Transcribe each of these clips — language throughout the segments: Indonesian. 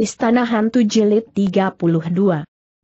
Istana Hantu Jilid 32.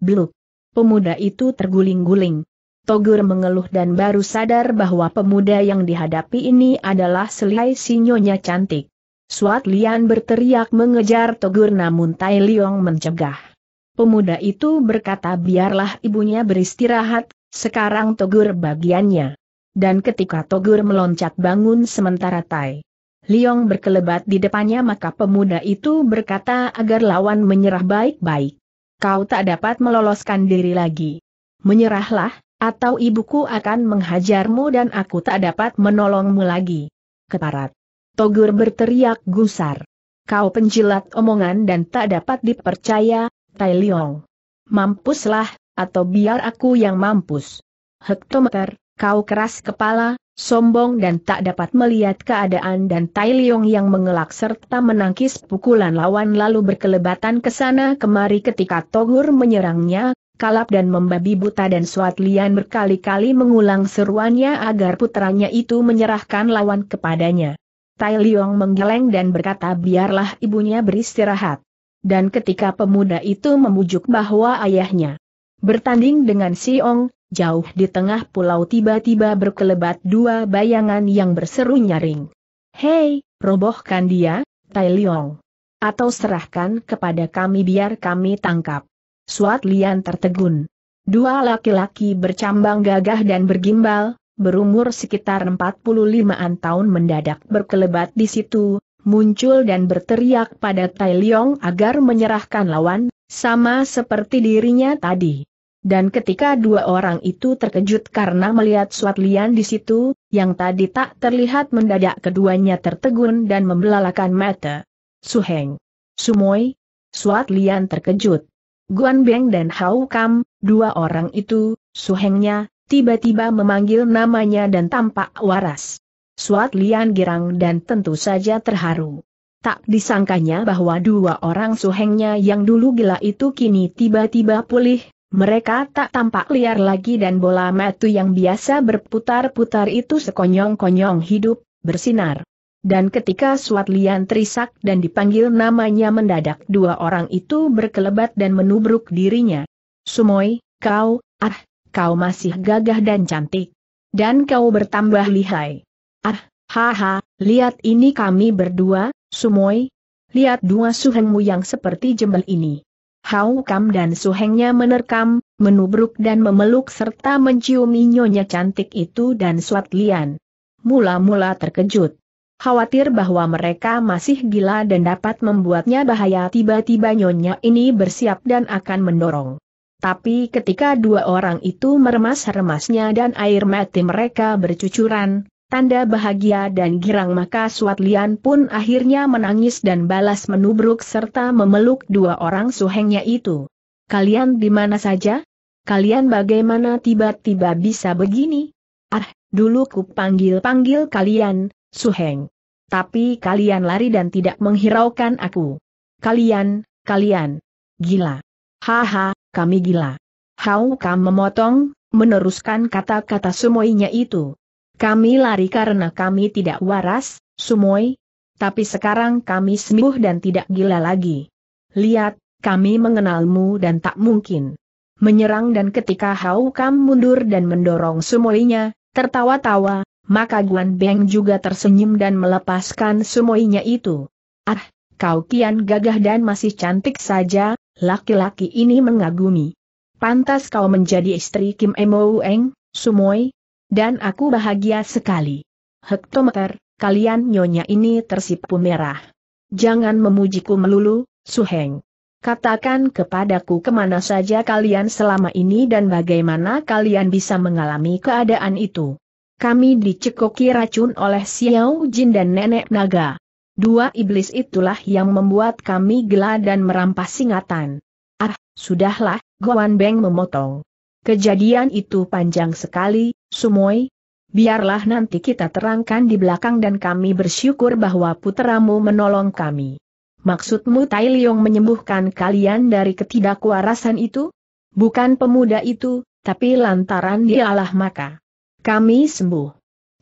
Bluk. Pemuda itu terguling-guling. Togur mengeluh dan baru sadar bahwa pemuda yang dihadapi ini adalah selai sinyonya cantik. Suat Lian berteriak mengejar Togur namun Tai Liong mencegah. Pemuda itu berkata biarlah ibunya beristirahat, sekarang Togur bagiannya. Dan ketika Togur meloncat bangun sementara Tai Liong berkelebat di depannya maka pemuda itu berkata agar lawan menyerah baik-baik. Kau tak dapat meloloskan diri lagi. Menyerahlah, atau ibuku akan menghajarmu dan aku tak dapat menolongmu lagi. Keparat. Togur berteriak gusar. Kau penjilat omongan dan tak dapat dipercaya, Tai Liong. Mampuslah, atau biar aku yang mampus. Hektometer, Kau keras kepala, sombong dan tak dapat melihat keadaan dan Tai Leong yang mengelak serta menangkis pukulan lawan lalu berkelebatan ke sana kemari ketika Togur menyerangnya, kalap dan membabi buta dan Suat Lian berkali-kali mengulang seruannya agar putranya itu menyerahkan lawan kepadanya. Tai Leong menggeleng dan berkata biarlah ibunya beristirahat. Dan ketika pemuda itu memujuk bahwa ayahnya bertanding dengan Siong, jauh di tengah pulau tiba-tiba berkelebat dua bayangan yang berseru nyaring. Hei, robohkan dia, Tai Liong. Atau serahkan kepada kami biar kami tangkap. Suat Lian tertegun. Dua laki-laki bercambang gagah dan bergimbal, berumur sekitar 45-an tahun mendadak berkelebat di situ, muncul dan berteriak pada Tai Liong agar menyerahkan lawan, sama seperti dirinya tadi. Dan ketika dua orang itu terkejut karena melihat Suat Lian di situ, yang tadi tak terlihat mendadak keduanya tertegun dan membelalakan mata. Suheng. Sumoy. Suat Lian terkejut. Guan Beng dan Hao Kam, dua orang itu, Suhengnya, tiba-tiba memanggil namanya dan tampak waras. Suat Lian girang dan tentu saja terharu. Tak disangkanya bahwa dua orang suhengnya yang dulu gila itu kini tiba-tiba pulih, mereka tak tampak liar lagi dan bola metu yang biasa berputar-putar itu sekonyong-konyong hidup, bersinar. Dan ketika Suat Lian terisak dan dipanggil namanya mendadak dua orang itu berkelebat dan menubruk dirinya. Sumoy, kau, ah, kau masih gagah dan cantik. Dan kau bertambah lihai. Ah, haha, lihat ini kami berdua, Sumoy. Lihat dua suhengmu yang seperti jembel ini. Hau Kam dan Suhengnya menerkam, menubruk dan memeluk serta mencium nyonya cantik itu dan Suat Lian. Mula-mula terkejut. Khawatir bahwa mereka masih gila dan dapat membuatnya bahaya tiba-tiba nyonya ini bersiap dan akan mendorong. Tapi ketika dua orang itu meremas-remasnya dan air mati mereka bercucuran, Tanda bahagia dan girang maka Suat Lian pun akhirnya menangis dan balas menubruk serta memeluk dua orang suhengnya itu. Kalian di mana saja? Kalian bagaimana tiba-tiba bisa begini? Ah, dulu ku panggil-panggil kalian, suheng. Tapi kalian lari dan tidak menghiraukan aku. Kalian, kalian. Gila. Haha, kami gila. Hau kam memotong, meneruskan kata-kata semuanya itu. Kami lari karena kami tidak waras, Sumoy. Tapi sekarang kami sembuh dan tidak gila lagi. Lihat, kami mengenalmu dan tak mungkin. Menyerang dan ketika Hau Kam mundur dan mendorong Sumoinya, tertawa-tawa, maka Guan Beng juga tersenyum dan melepaskan Sumoinya itu. Ah, kau kian gagah dan masih cantik saja, laki-laki ini mengagumi. Pantas kau menjadi istri Kim Emo Eng, Sumoy, dan aku bahagia sekali. Hektometer, kalian nyonya ini tersipu merah. Jangan memujiku melulu, Suheng. Katakan kepadaku kemana saja kalian selama ini dan bagaimana kalian bisa mengalami keadaan itu. Kami dicekoki racun oleh Xiao Jin dan Nenek Naga. Dua iblis itulah yang membuat kami gela dan merampas singatan. Ah, sudahlah, Gowan Beng memotong. Kejadian itu panjang sekali, Sumoi, biarlah nanti kita terangkan di belakang dan kami bersyukur bahwa putramu menolong kami. Maksudmu Tai Liong menyembuhkan kalian dari ketidakwarasan itu? Bukan pemuda itu, tapi lantaran dialah maka. Kami sembuh.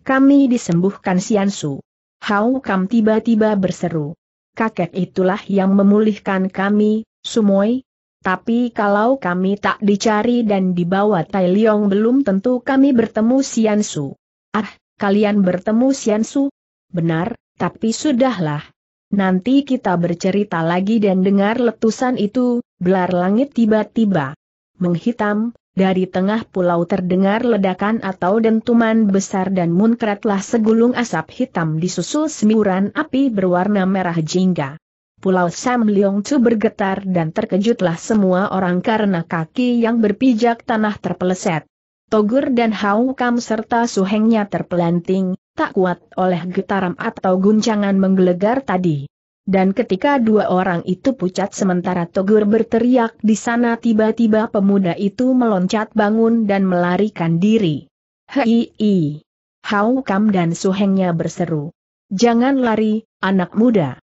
Kami disembuhkan Siansu. Hau Kam tiba-tiba berseru. Kakek itulah yang memulihkan kami, Sumoi, tapi kalau kami tak dicari dan dibawa Tai Liong belum tentu kami bertemu Sian Su. Ah, kalian bertemu Sian Su? Benar, tapi sudahlah. Nanti kita bercerita lagi dan dengar letusan itu, belar langit tiba-tiba menghitam, dari tengah pulau terdengar ledakan atau dentuman besar dan munkratlah segulung asap hitam disusul semburan api berwarna merah jingga. Pulau Sam Leong Chu bergetar dan terkejutlah semua orang karena kaki yang berpijak tanah terpeleset. Togur dan Hau Kam serta suhengnya terpelanting, tak kuat oleh getaran atau guncangan menggelegar tadi. Dan ketika dua orang itu pucat sementara Togur berteriak di sana tiba-tiba pemuda itu meloncat bangun dan melarikan diri. Hei! Hau Kam dan suhengnya berseru. Jangan lari, anak muda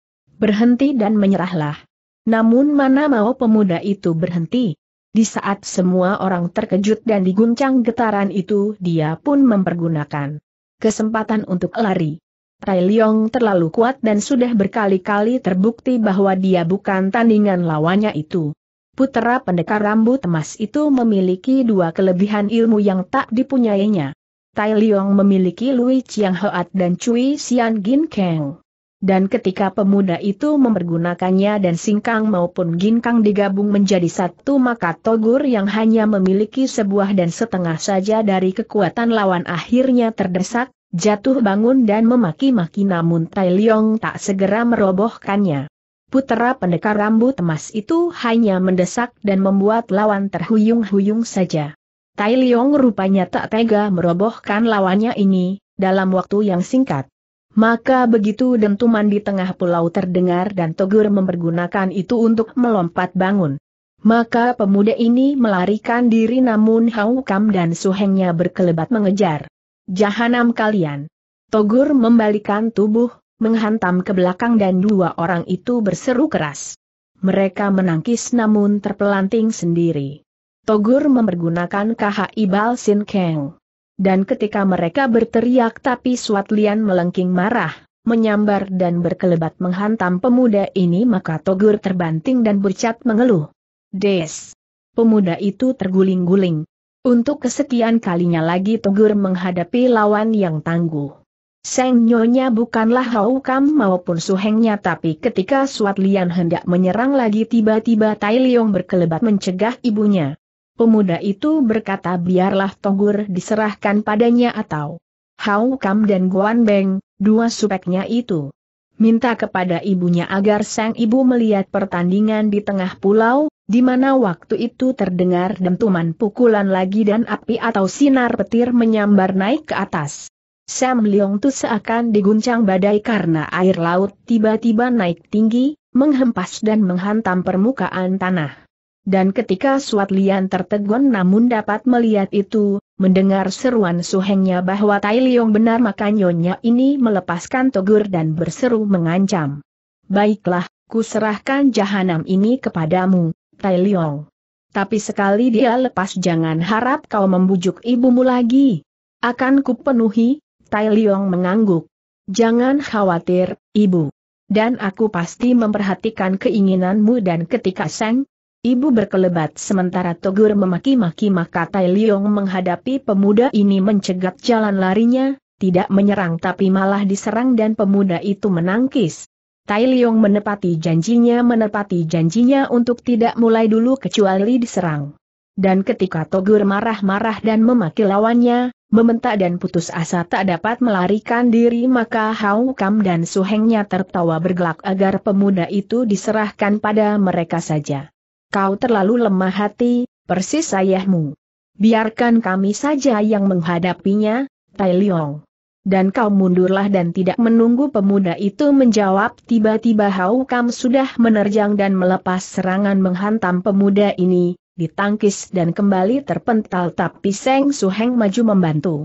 berhenti dan menyerahlah. Namun mana mau pemuda itu berhenti? Di saat semua orang terkejut dan diguncang getaran itu dia pun mempergunakan kesempatan untuk lari. Tai Leong terlalu kuat dan sudah berkali-kali terbukti bahwa dia bukan tandingan lawannya itu. Putera pendekar rambut emas itu memiliki dua kelebihan ilmu yang tak dipunyainya. Tai Leong memiliki Lui Chiang Hoat dan Cui Xian Gin Keng. Dan ketika pemuda itu mempergunakannya dan Singkang maupun Ginkang digabung menjadi satu maka Togur yang hanya memiliki sebuah dan setengah saja dari kekuatan lawan akhirnya terdesak, jatuh bangun dan memaki-maki namun Tai Leong tak segera merobohkannya. Putera pendekar rambut emas itu hanya mendesak dan membuat lawan terhuyung-huyung saja. Tai Leong rupanya tak tega merobohkan lawannya ini, dalam waktu yang singkat. Maka begitu dentuman di tengah pulau terdengar dan Togur mempergunakan itu untuk melompat bangun. Maka pemuda ini melarikan diri namun Hau dan suhengnya berkelebat mengejar. Jahanam kalian. Togur membalikan tubuh, menghantam ke belakang dan dua orang itu berseru keras. Mereka menangkis namun terpelanting sendiri. Togur mempergunakan KHI Bal Sin Keng dan ketika mereka berteriak tapi Suat Lian melengking marah, menyambar dan berkelebat menghantam pemuda ini maka Togur terbanting dan bercat mengeluh. Des! Pemuda itu terguling-guling. Untuk kesekian kalinya lagi Togur menghadapi lawan yang tangguh. Seng Nyonya bukanlah Hau Kam maupun Suhengnya tapi ketika Suat Lian hendak menyerang lagi tiba-tiba Tai Leong berkelebat mencegah ibunya. Pemuda itu berkata biarlah Tonggur diserahkan padanya atau Hau Kam dan Guan Beng, dua supeknya itu. Minta kepada ibunya agar sang ibu melihat pertandingan di tengah pulau, di mana waktu itu terdengar dentuman pukulan lagi dan api atau sinar petir menyambar naik ke atas. Sam Leong tuh seakan diguncang badai karena air laut tiba-tiba naik tinggi, menghempas dan menghantam permukaan tanah. Dan ketika Suat Lian tertegun namun dapat melihat itu, mendengar seruan suhengnya bahwa Tai Liong benar maka nyonya ini melepaskan togur dan berseru mengancam. Baiklah, kuserahkan jahanam ini kepadamu, Tai Liong. Tapi sekali dia lepas jangan harap kau membujuk ibumu lagi. Akan kupenuhi, Tai Liong mengangguk. Jangan khawatir, ibu. Dan aku pasti memperhatikan keinginanmu dan ketika Seng, Ibu berkelebat sementara Togur memaki-maki maka Tai Liong menghadapi pemuda ini mencegat jalan larinya, tidak menyerang tapi malah diserang dan pemuda itu menangkis. Tai Liong menepati janjinya menepati janjinya untuk tidak mulai dulu kecuali diserang. Dan ketika Togur marah-marah dan memaki lawannya, membentak dan putus asa tak dapat melarikan diri maka Hau Kam dan Suhengnya tertawa bergelak agar pemuda itu diserahkan pada mereka saja. Kau terlalu lemah hati, persis ayahmu. Biarkan kami saja yang menghadapinya, Tai Liong. Dan kau mundurlah dan tidak menunggu pemuda itu menjawab tiba-tiba Hau Kam sudah menerjang dan melepas serangan menghantam pemuda ini, ditangkis dan kembali terpental tapi Seng Heng maju membantu.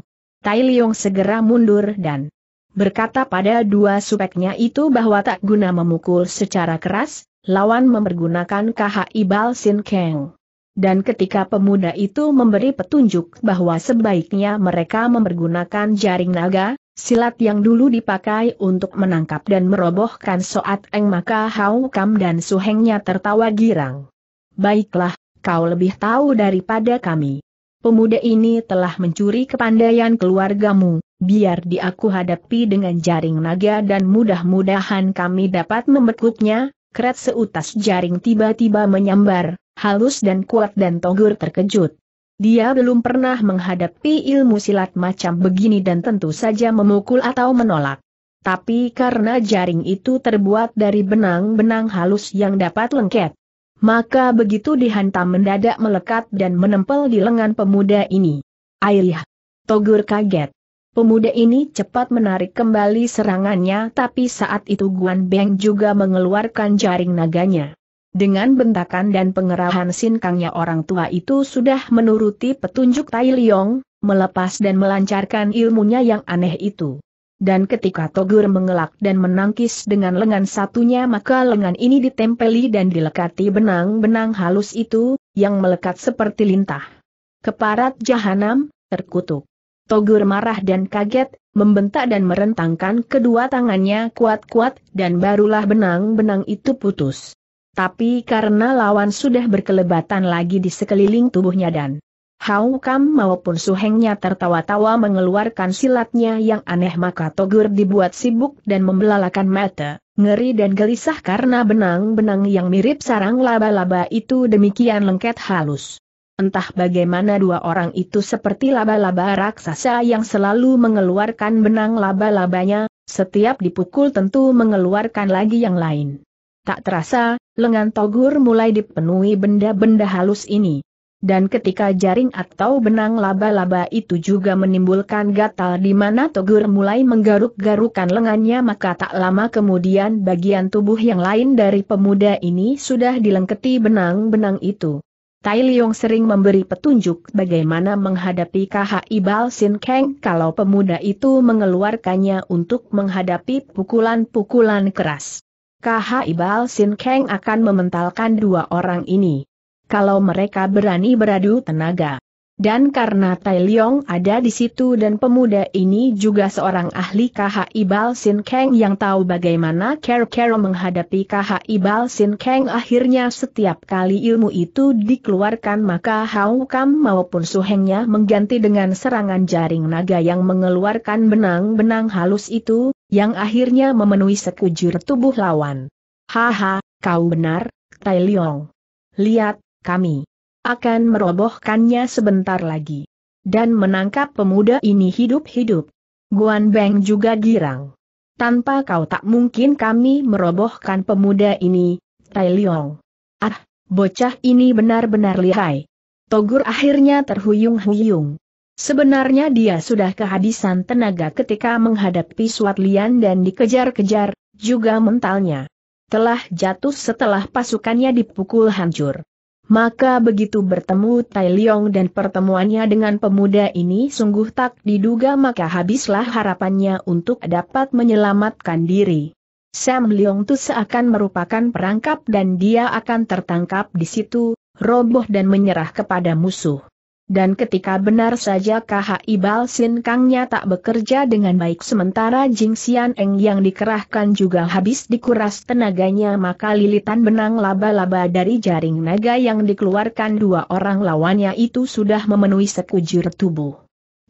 Tai Liong segera mundur dan berkata pada dua supeknya itu bahwa tak guna memukul secara keras, lawan mempergunakan KHI ibal Sin keng, Dan ketika pemuda itu memberi petunjuk bahwa sebaiknya mereka mempergunakan jaring naga, silat yang dulu dipakai untuk menangkap dan merobohkan Soat Eng maka Hau Kam dan Suhengnya tertawa girang. Baiklah, kau lebih tahu daripada kami. Pemuda ini telah mencuri kepandaian keluargamu, biar diaku hadapi dengan jaring naga dan mudah-mudahan kami dapat membekuknya, Kret seutas jaring tiba-tiba menyambar, halus dan kuat dan Togur terkejut. Dia belum pernah menghadapi ilmu silat macam begini dan tentu saja memukul atau menolak. Tapi karena jaring itu terbuat dari benang-benang halus yang dapat lengket, maka begitu dihantam mendadak melekat dan menempel di lengan pemuda ini. Airih! Togur kaget. Pemuda ini cepat menarik kembali serangannya tapi saat itu Guan Beng juga mengeluarkan jaring naganya. Dengan bentakan dan pengerahan sinkangnya orang tua itu sudah menuruti petunjuk Tai Liong, melepas dan melancarkan ilmunya yang aneh itu. Dan ketika Togur mengelak dan menangkis dengan lengan satunya maka lengan ini ditempeli dan dilekati benang-benang halus itu, yang melekat seperti lintah. Keparat jahanam, terkutuk. Togur marah dan kaget, membentak dan merentangkan kedua tangannya kuat-kuat, dan barulah benang-benang itu putus. Tapi karena lawan sudah berkelebatan lagi di sekeliling tubuhnya dan Hau Kam maupun Suhengnya tertawa-tawa mengeluarkan silatnya yang aneh maka Togur dibuat sibuk dan membelalakan mata, ngeri dan gelisah karena benang-benang yang mirip sarang laba-laba itu demikian lengket halus. Entah bagaimana dua orang itu seperti laba-laba raksasa yang selalu mengeluarkan benang laba-labanya, setiap dipukul tentu mengeluarkan lagi yang lain. Tak terasa, lengan Togur mulai dipenuhi benda-benda halus ini. Dan ketika jaring atau benang laba-laba itu juga menimbulkan gatal di mana Togur mulai menggaruk-garukan lengannya maka tak lama kemudian bagian tubuh yang lain dari pemuda ini sudah dilengketi benang-benang itu. Tai Liong sering memberi petunjuk bagaimana menghadapi KHI Ibal Sin Kang kalau pemuda itu mengeluarkannya untuk menghadapi pukulan-pukulan keras. KHI Ibal Sin Kang akan mementalkan dua orang ini. Kalau mereka berani beradu tenaga, dan karena Tai Leong ada di situ dan pemuda ini juga seorang ahli KHI Bal Sin Kang yang tahu bagaimana Kero-Kero menghadapi KHI Bal Sin Kang akhirnya setiap kali ilmu itu dikeluarkan maka Hau Kam maupun Hengnya mengganti dengan serangan jaring naga yang mengeluarkan benang-benang halus itu, yang akhirnya memenuhi sekujur tubuh lawan. Haha, kau benar, Tai Leong. Lihat, kami akan merobohkannya sebentar lagi. Dan menangkap pemuda ini hidup-hidup. Guan Beng juga girang. Tanpa kau tak mungkin kami merobohkan pemuda ini, Tai Liong. Ah, bocah ini benar-benar lihai. Togur akhirnya terhuyung-huyung. Sebenarnya dia sudah kehabisan tenaga ketika menghadapi Suat Lian dan dikejar-kejar, juga mentalnya. Telah jatuh setelah pasukannya dipukul hancur. Maka begitu bertemu Tai Liong dan pertemuannya dengan pemuda ini sungguh tak diduga maka habislah harapannya untuk dapat menyelamatkan diri. Sam Liong itu seakan merupakan perangkap dan dia akan tertangkap di situ, roboh dan menyerah kepada musuh. Dan ketika benar saja KH ibal Sin Kangnya tak bekerja dengan baik sementara Jing Xian Eng yang dikerahkan juga habis dikuras tenaganya maka lilitan benang laba-laba dari jaring naga yang dikeluarkan dua orang lawannya itu sudah memenuhi sekujur tubuh.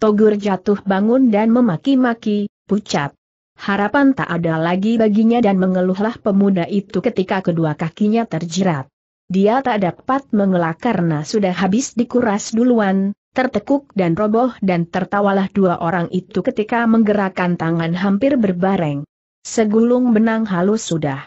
Togur jatuh bangun dan memaki-maki, pucat. Harapan tak ada lagi baginya dan mengeluhlah pemuda itu ketika kedua kakinya terjerat. Dia tak dapat mengelak karena sudah habis dikuras duluan, tertekuk dan roboh dan tertawalah dua orang itu ketika menggerakkan tangan hampir berbareng. Segulung benang halus sudah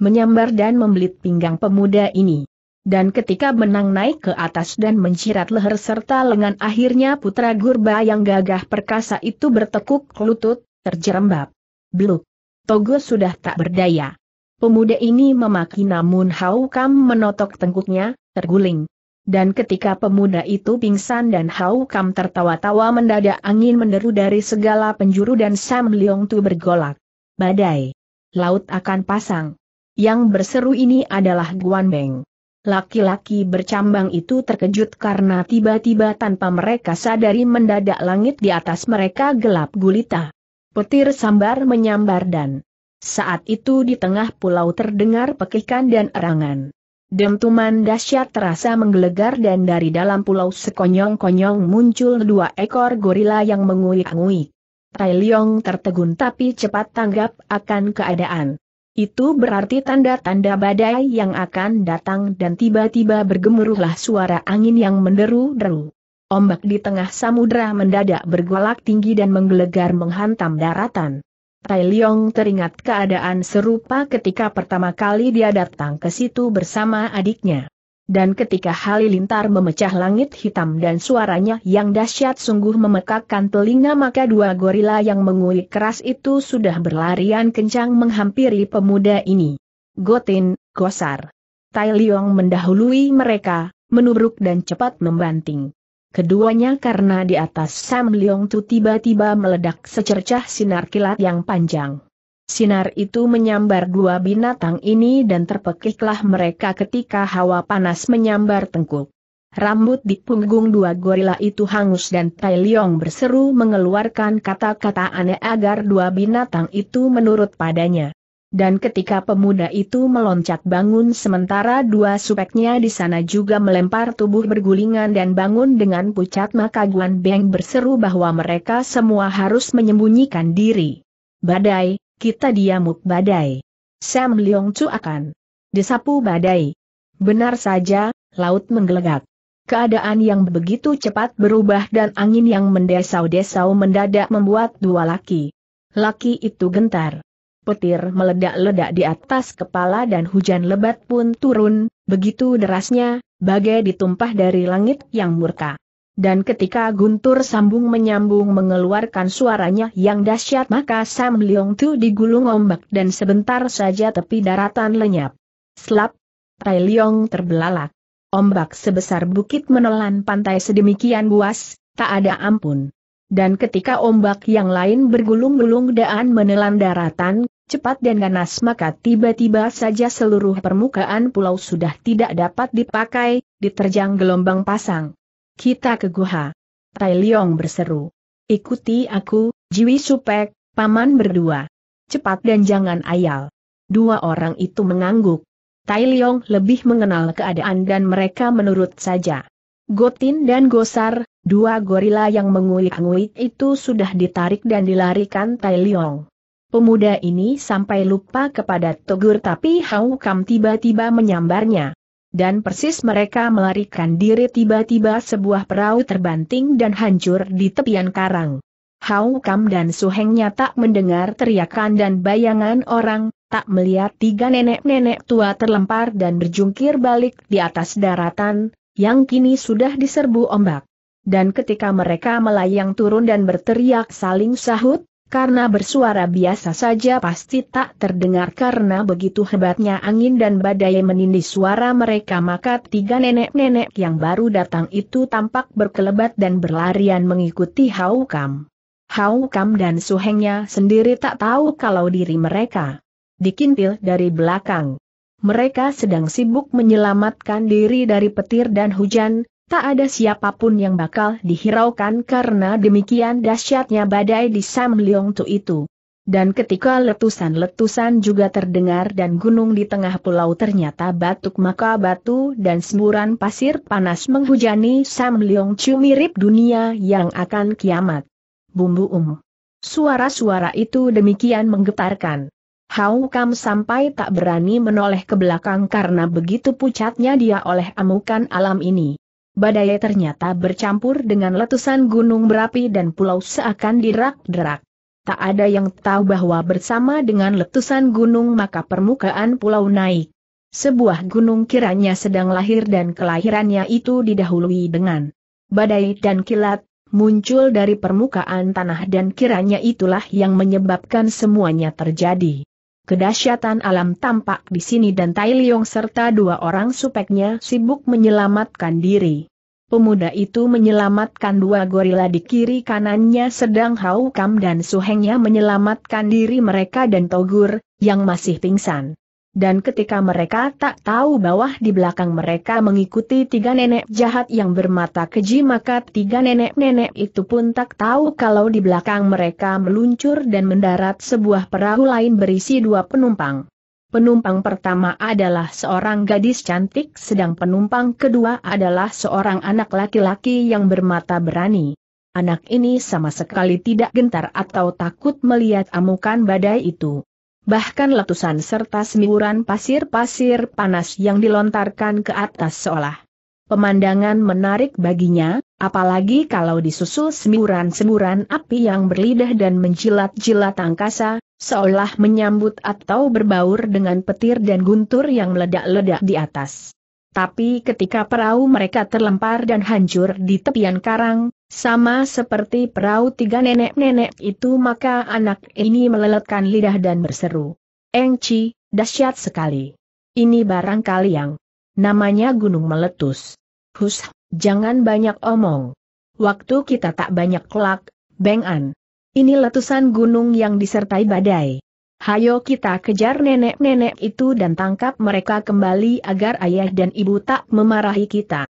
menyambar dan membelit pinggang pemuda ini. Dan ketika benang naik ke atas dan menjirat leher serta lengan akhirnya putra Gurba yang gagah perkasa itu bertekuk lutut, terjerembab. Bluk, Togo sudah tak berdaya. Pemuda ini memaki namun Hau Kam menotok tengkuknya, terguling. Dan ketika pemuda itu pingsan dan Hau Kam tertawa-tawa mendadak angin menderu dari segala penjuru dan Sam Leong Tu bergolak. Badai. Laut akan pasang. Yang berseru ini adalah Guan Beng. Laki-laki bercambang itu terkejut karena tiba-tiba tanpa mereka sadari mendadak langit di atas mereka gelap gulita. Petir sambar menyambar dan saat itu di tengah pulau terdengar pekikan dan erangan. Dentuman dahsyat terasa menggelegar dan dari dalam pulau sekonyong-konyong muncul dua ekor gorila yang mengui-ngui. Tai Leong tertegun tapi cepat tanggap akan keadaan. Itu berarti tanda-tanda badai yang akan datang dan tiba-tiba bergemuruhlah suara angin yang menderu-deru. Ombak di tengah samudera mendadak bergolak tinggi dan menggelegar menghantam daratan. Tai Leong teringat keadaan serupa ketika pertama kali dia datang ke situ bersama adiknya. Dan ketika Halilintar memecah langit hitam dan suaranya yang dahsyat sungguh memekakkan telinga maka dua gorila yang mengulik keras itu sudah berlarian kencang menghampiri pemuda ini. Gotin, Gosar. Tai Leong mendahului mereka, menubruk dan cepat membanting. Keduanya karena di atas Sam Leong Tu tiba-tiba meledak secercah sinar kilat yang panjang. Sinar itu menyambar dua binatang ini dan terpekiklah mereka ketika hawa panas menyambar tengkuk. Rambut di punggung dua gorila itu hangus dan Tai Leong berseru mengeluarkan kata-kata aneh agar dua binatang itu menurut padanya dan ketika pemuda itu meloncat bangun sementara dua supeknya di sana juga melempar tubuh bergulingan dan bangun dengan pucat maka Guan Beng berseru bahwa mereka semua harus menyembunyikan diri. Badai, kita diamuk badai. Sam Leong Chu akan disapu badai. Benar saja, laut menggelegak. Keadaan yang begitu cepat berubah dan angin yang mendesau-desau mendadak membuat dua laki. Laki itu gentar petir meledak-ledak di atas kepala dan hujan lebat pun turun, begitu derasnya, bagai ditumpah dari langit yang murka. Dan ketika Guntur sambung menyambung mengeluarkan suaranya yang dahsyat maka Sam Leong Tu digulung ombak dan sebentar saja tepi daratan lenyap. Slap! Tai Leong terbelalak. Ombak sebesar bukit menelan pantai sedemikian buas, tak ada ampun. Dan ketika ombak yang lain bergulung-gulung daan menelan daratan, cepat dan ganas maka tiba-tiba saja seluruh permukaan pulau sudah tidak dapat dipakai, diterjang gelombang pasang. Kita ke Guha. Tai Leong berseru. Ikuti aku, Jiwi Supek, paman berdua. Cepat dan jangan ayal. Dua orang itu mengangguk. Tai Leong lebih mengenal keadaan dan mereka menurut saja. Gotin dan Gosar, dua gorila yang menguik-nguik itu sudah ditarik dan dilarikan Tai Leong. Pemuda ini sampai lupa kepada Togur tapi Hau Kam tiba-tiba menyambarnya. Dan persis mereka melarikan diri tiba-tiba sebuah perahu terbanting dan hancur di tepian karang. Hau Kam dan Suhengnya tak mendengar teriakan dan bayangan orang, tak melihat tiga nenek-nenek tua terlempar dan berjungkir balik di atas daratan, yang kini sudah diserbu ombak. Dan ketika mereka melayang turun dan berteriak saling sahut, karena bersuara biasa saja pasti tak terdengar karena begitu hebatnya angin dan badai menindih suara mereka maka tiga nenek-nenek yang baru datang itu tampak berkelebat dan berlarian mengikuti Hau Kam. Hau Kam dan Suhengnya sendiri tak tahu kalau diri mereka dikintil dari belakang. Mereka sedang sibuk menyelamatkan diri dari petir dan hujan, Tak ada siapapun yang bakal dihiraukan karena demikian dahsyatnya badai di Sam Leong Tu itu. Dan ketika letusan-letusan juga terdengar dan gunung di tengah pulau ternyata batuk maka batu dan semburan pasir panas menghujani Sam Leong Chu mirip dunia yang akan kiamat. Bumbu um. Suara-suara itu demikian menggetarkan. Hau Kam sampai tak berani menoleh ke belakang karena begitu pucatnya dia oleh amukan alam ini badai ternyata bercampur dengan letusan gunung berapi dan pulau seakan dirak-derak. Tak ada yang tahu bahwa bersama dengan letusan gunung maka permukaan pulau naik. Sebuah gunung kiranya sedang lahir dan kelahirannya itu didahului dengan badai dan kilat, muncul dari permukaan tanah dan kiranya itulah yang menyebabkan semuanya terjadi. Kedahsyatan alam tampak di sini dan Tai Liong serta dua orang supeknya sibuk menyelamatkan diri. Pemuda itu menyelamatkan dua gorila di kiri kanannya sedang Hau Kam dan Suhengnya menyelamatkan diri mereka dan Togur, yang masih pingsan dan ketika mereka tak tahu bahwa di belakang mereka mengikuti tiga nenek jahat yang bermata keji maka tiga nenek-nenek itu pun tak tahu kalau di belakang mereka meluncur dan mendarat sebuah perahu lain berisi dua penumpang. Penumpang pertama adalah seorang gadis cantik sedang penumpang kedua adalah seorang anak laki-laki yang bermata berani. Anak ini sama sekali tidak gentar atau takut melihat amukan badai itu bahkan letusan serta semburan pasir-pasir panas yang dilontarkan ke atas seolah. Pemandangan menarik baginya, apalagi kalau disusul semburan-semburan api yang berlidah dan menjilat-jilat angkasa, seolah menyambut atau berbaur dengan petir dan guntur yang meledak-ledak di atas. Tapi ketika perahu mereka terlempar dan hancur di tepian karang, sama seperti perahu tiga nenek-nenek itu maka anak ini meleletkan lidah dan berseru. Engci, dahsyat sekali. Ini barangkali yang namanya gunung meletus. Hus, jangan banyak omong. Waktu kita tak banyak kelak, Bengan. Ini letusan gunung yang disertai badai. Hayo kita kejar nenek-nenek itu dan tangkap mereka kembali agar ayah dan ibu tak memarahi kita.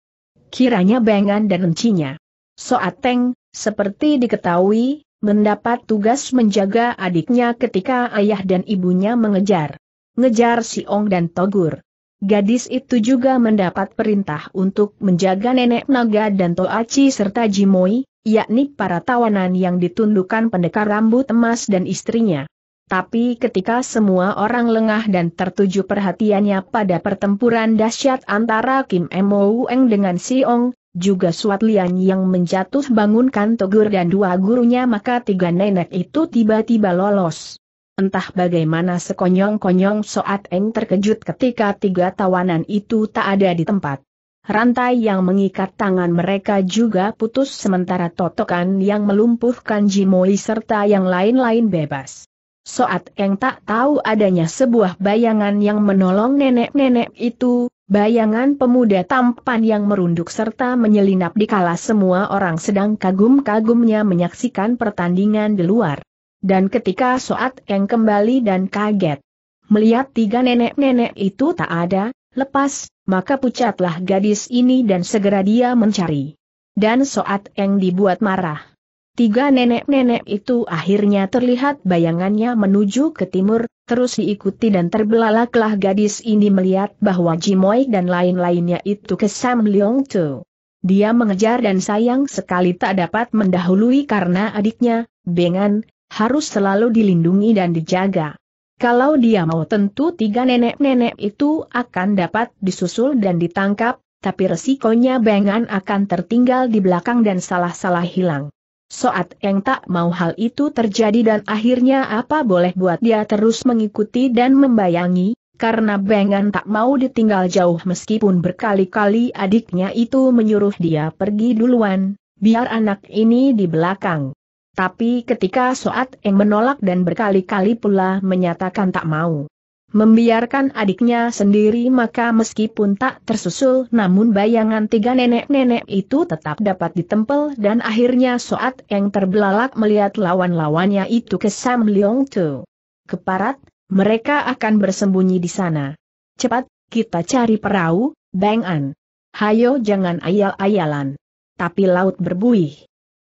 Kiranya Bengan dan encinya Soateng, seperti diketahui, mendapat tugas menjaga adiknya ketika ayah dan ibunya mengejar. Ngejar Siong dan Togur. Gadis itu juga mendapat perintah untuk menjaga nenek naga dan Toachi serta Jimoi, yakni para tawanan yang ditundukkan pendekar rambut emas dan istrinya. Tapi ketika semua orang lengah dan tertuju perhatiannya pada pertempuran dahsyat antara Kim Mo Ueng dengan Siong, juga Suat Lian yang menjatuh bangunkan Togur dan dua gurunya maka tiga nenek itu tiba-tiba lolos. Entah bagaimana sekonyong-konyong Soat Eng terkejut ketika tiga tawanan itu tak ada di tempat. Rantai yang mengikat tangan mereka juga putus sementara totokan yang melumpuhkan Jimoi serta yang lain-lain bebas. Soat Eng tak tahu adanya sebuah bayangan yang menolong nenek-nenek itu, Bayangan pemuda tampan yang merunduk serta menyelinap di kala semua orang sedang kagum-kagumnya menyaksikan pertandingan di luar. Dan ketika Soat Eng kembali dan kaget melihat tiga nenek-nenek itu tak ada, lepas, maka pucatlah gadis ini dan segera dia mencari. Dan Soat Eng dibuat marah. Tiga nenek-nenek itu akhirnya terlihat bayangannya menuju ke timur, terus diikuti dan terbelalaklah gadis ini melihat bahwa Jimoy dan lain-lainnya itu ke Sam Leong Tu. Dia mengejar dan sayang sekali tak dapat mendahului karena adiknya, Bengan, harus selalu dilindungi dan dijaga. Kalau dia mau tentu tiga nenek-nenek itu akan dapat disusul dan ditangkap, tapi resikonya Bengan akan tertinggal di belakang dan salah-salah hilang. Soat Eng tak mau hal itu terjadi dan akhirnya apa boleh buat dia terus mengikuti dan membayangi, karena Bengan tak mau ditinggal jauh meskipun berkali-kali adiknya itu menyuruh dia pergi duluan, biar anak ini di belakang. Tapi ketika Soat Eng menolak dan berkali-kali pula menyatakan tak mau, membiarkan adiknya sendiri maka meskipun tak tersusul namun bayangan tiga nenek-nenek itu tetap dapat ditempel dan akhirnya Soat yang terbelalak melihat lawan-lawannya itu ke Sam Leong Tu. Keparat, mereka akan bersembunyi di sana. Cepat, kita cari perahu, Bang An. Hayo jangan ayal-ayalan. Tapi laut berbuih.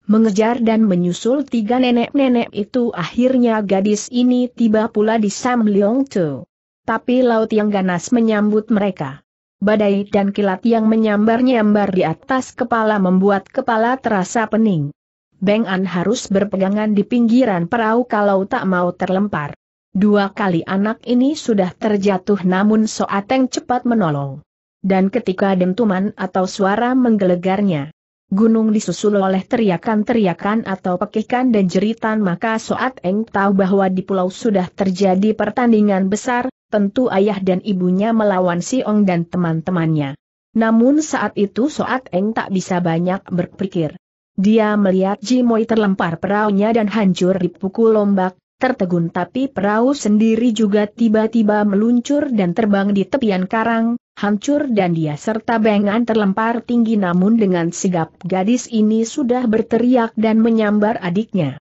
Mengejar dan menyusul tiga nenek-nenek itu akhirnya gadis ini tiba pula di Sam Leong Tu tapi laut yang ganas menyambut mereka. Badai dan kilat yang menyambar-nyambar di atas kepala membuat kepala terasa pening. Beng An harus berpegangan di pinggiran perahu kalau tak mau terlempar. Dua kali anak ini sudah terjatuh namun Soateng cepat menolong. Dan ketika dentuman atau suara menggelegarnya, gunung disusul oleh teriakan-teriakan atau pekikan dan jeritan maka Soateng tahu bahwa di pulau sudah terjadi pertandingan besar, tentu ayah dan ibunya melawan Si Ong dan teman-temannya. Namun saat itu Soat Eng tak bisa banyak berpikir. Dia melihat Jimoy terlempar peraunya dan hancur dipukul lombak, tertegun tapi perahu sendiri juga tiba-tiba meluncur dan terbang di tepian karang, hancur dan dia serta bengan terlempar tinggi namun dengan sigap gadis ini sudah berteriak dan menyambar adiknya.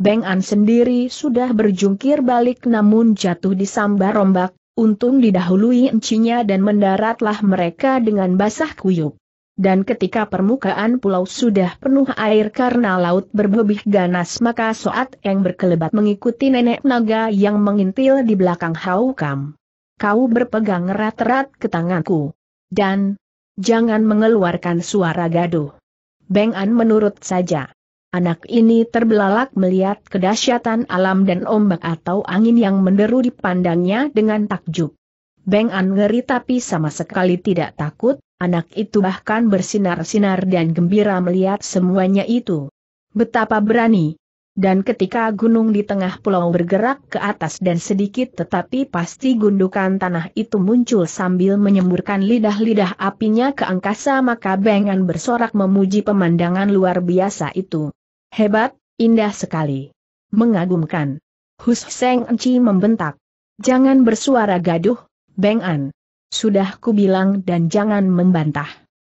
Beng An sendiri sudah berjungkir balik namun jatuh di disambar rombak, untung didahului encinya dan mendaratlah mereka dengan basah kuyup. Dan ketika permukaan pulau sudah penuh air karena laut berbebih ganas maka Soat yang berkelebat mengikuti nenek naga yang mengintil di belakang Hau Kam. Kau berpegang erat-erat ke tanganku. Dan, jangan mengeluarkan suara gaduh. Beng An menurut saja. Anak ini terbelalak melihat kedahsyatan alam dan ombak atau angin yang menderu dipandangnya dengan takjub. Beng An ngeri tapi sama sekali tidak takut, anak itu bahkan bersinar-sinar dan gembira melihat semuanya itu. Betapa berani, dan ketika gunung di tengah pulau bergerak ke atas dan sedikit tetapi pasti gundukan tanah itu muncul sambil menyemburkan lidah-lidah apinya ke angkasa maka Bengan bersorak memuji pemandangan luar biasa itu. Hebat, indah sekali. Mengagumkan. Hus Seng Enci membentak. Jangan bersuara gaduh, Beng An. Sudah kubilang dan jangan membantah.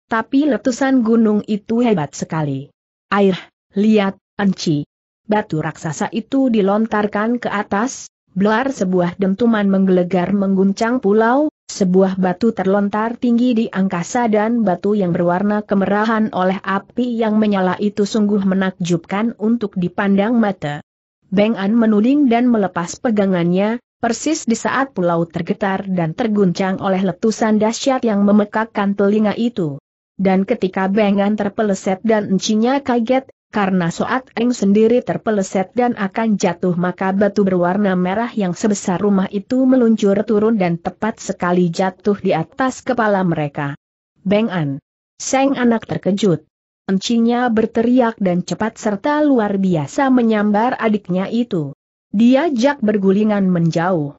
Tapi letusan gunung itu hebat sekali. Air, lihat, Enci. Batu raksasa itu dilontarkan ke atas, Belar sebuah dentuman menggelegar mengguncang pulau, sebuah batu terlontar tinggi di angkasa dan batu yang berwarna kemerahan oleh api yang menyala itu sungguh menakjubkan untuk dipandang mata. Beng An menuding dan melepas pegangannya, persis di saat pulau tergetar dan terguncang oleh letusan dahsyat yang memekakkan telinga itu. Dan ketika Beng An terpeleset dan encinya kaget, karena Soat Eng sendiri terpeleset dan akan jatuh maka batu berwarna merah yang sebesar rumah itu meluncur turun dan tepat sekali jatuh di atas kepala mereka. Beng An, Seng anak terkejut. Encinya berteriak dan cepat serta luar biasa menyambar adiknya itu. Dia jak bergulingan menjauh.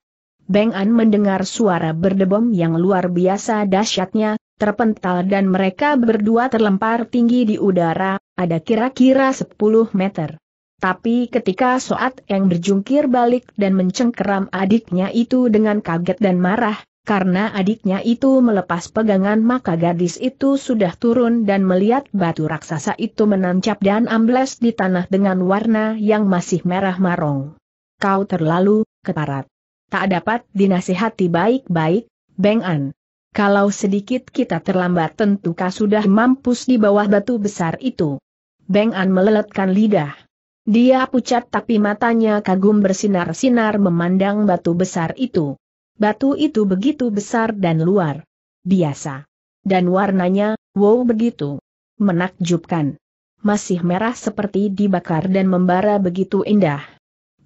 Beng An mendengar suara berdebom yang luar biasa dahsyatnya, terpental dan mereka berdua terlempar tinggi di udara, ada kira-kira 10 meter. Tapi ketika Soat yang berjungkir balik dan mencengkeram adiknya itu dengan kaget dan marah, karena adiknya itu melepas pegangan maka gadis itu sudah turun dan melihat batu raksasa itu menancap dan ambles di tanah dengan warna yang masih merah marong. Kau terlalu, keparat. Tak dapat dinasihati baik-baik, Beng An. Kalau sedikit kita terlambat tentu tentukah sudah mampus di bawah batu besar itu. Beng An meleletkan lidah. Dia pucat tapi matanya kagum bersinar-sinar memandang batu besar itu. Batu itu begitu besar dan luar biasa. Dan warnanya, wow begitu. Menakjubkan. Masih merah seperti dibakar dan membara begitu indah.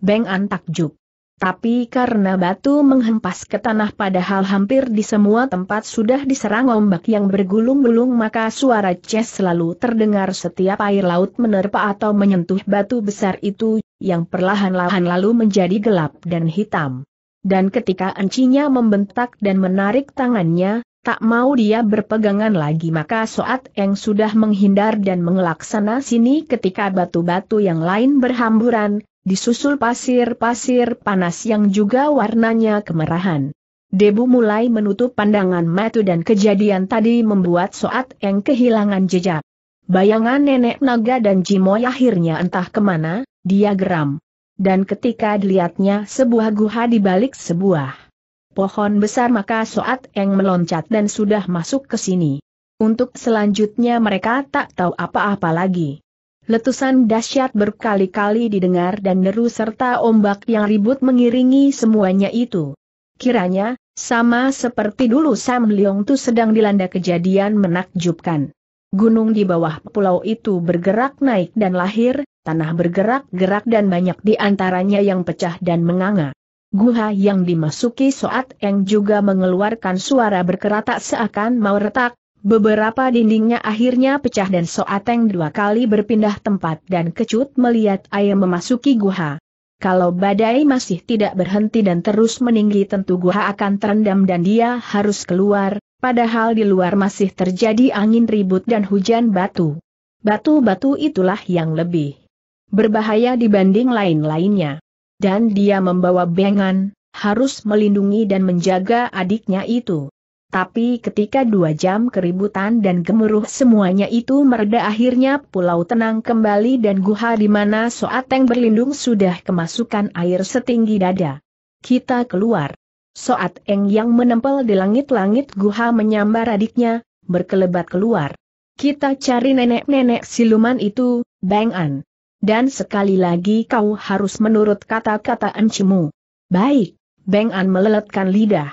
Beng An takjub. Tapi karena batu menghempas ke tanah padahal hampir di semua tempat sudah diserang ombak yang bergulung-gulung maka suara ces selalu terdengar setiap air laut menerpa atau menyentuh batu besar itu, yang perlahan-lahan lalu menjadi gelap dan hitam. Dan ketika encinya membentak dan menarik tangannya, tak mau dia berpegangan lagi maka Soat yang sudah menghindar dan mengelaksana sini ketika batu-batu yang lain berhamburan, disusul pasir-pasir panas yang juga warnanya kemerahan. Debu mulai menutup pandangan Matu dan kejadian tadi membuat Soat Eng kehilangan jejak. Bayangan nenek naga dan Jimoy akhirnya entah kemana, dia geram. Dan ketika dilihatnya sebuah guha di balik sebuah pohon besar maka Soat Eng meloncat dan sudah masuk ke sini. Untuk selanjutnya mereka tak tahu apa-apa lagi. Letusan dahsyat berkali-kali didengar dan deru serta ombak yang ribut mengiringi semuanya itu. Kiranya, sama seperti dulu Sam Leong Tu sedang dilanda kejadian menakjubkan. Gunung di bawah pulau itu bergerak naik dan lahir, tanah bergerak-gerak dan banyak di antaranya yang pecah dan menganga. Guha yang dimasuki Soat Eng juga mengeluarkan suara berkeratak seakan mau retak, Beberapa dindingnya akhirnya pecah dan Soateng dua kali berpindah tempat dan kecut melihat ayam memasuki guha. Kalau badai masih tidak berhenti dan terus meninggi tentu guha akan terendam dan dia harus keluar, padahal di luar masih terjadi angin ribut dan hujan batu. Batu-batu itulah yang lebih berbahaya dibanding lain-lainnya. Dan dia membawa bengan, harus melindungi dan menjaga adiknya itu. Tapi ketika dua jam keributan dan gemuruh semuanya itu mereda akhirnya pulau tenang kembali dan guha di mana Soateng berlindung sudah kemasukan air setinggi dada. Kita keluar. Soateng yang menempel di langit-langit guha menyambar adiknya, berkelebat keluar. Kita cari nenek-nenek siluman itu, Bang An. Dan sekali lagi kau harus menurut kata-kata encimu. Baik, Bang An meleletkan lidah.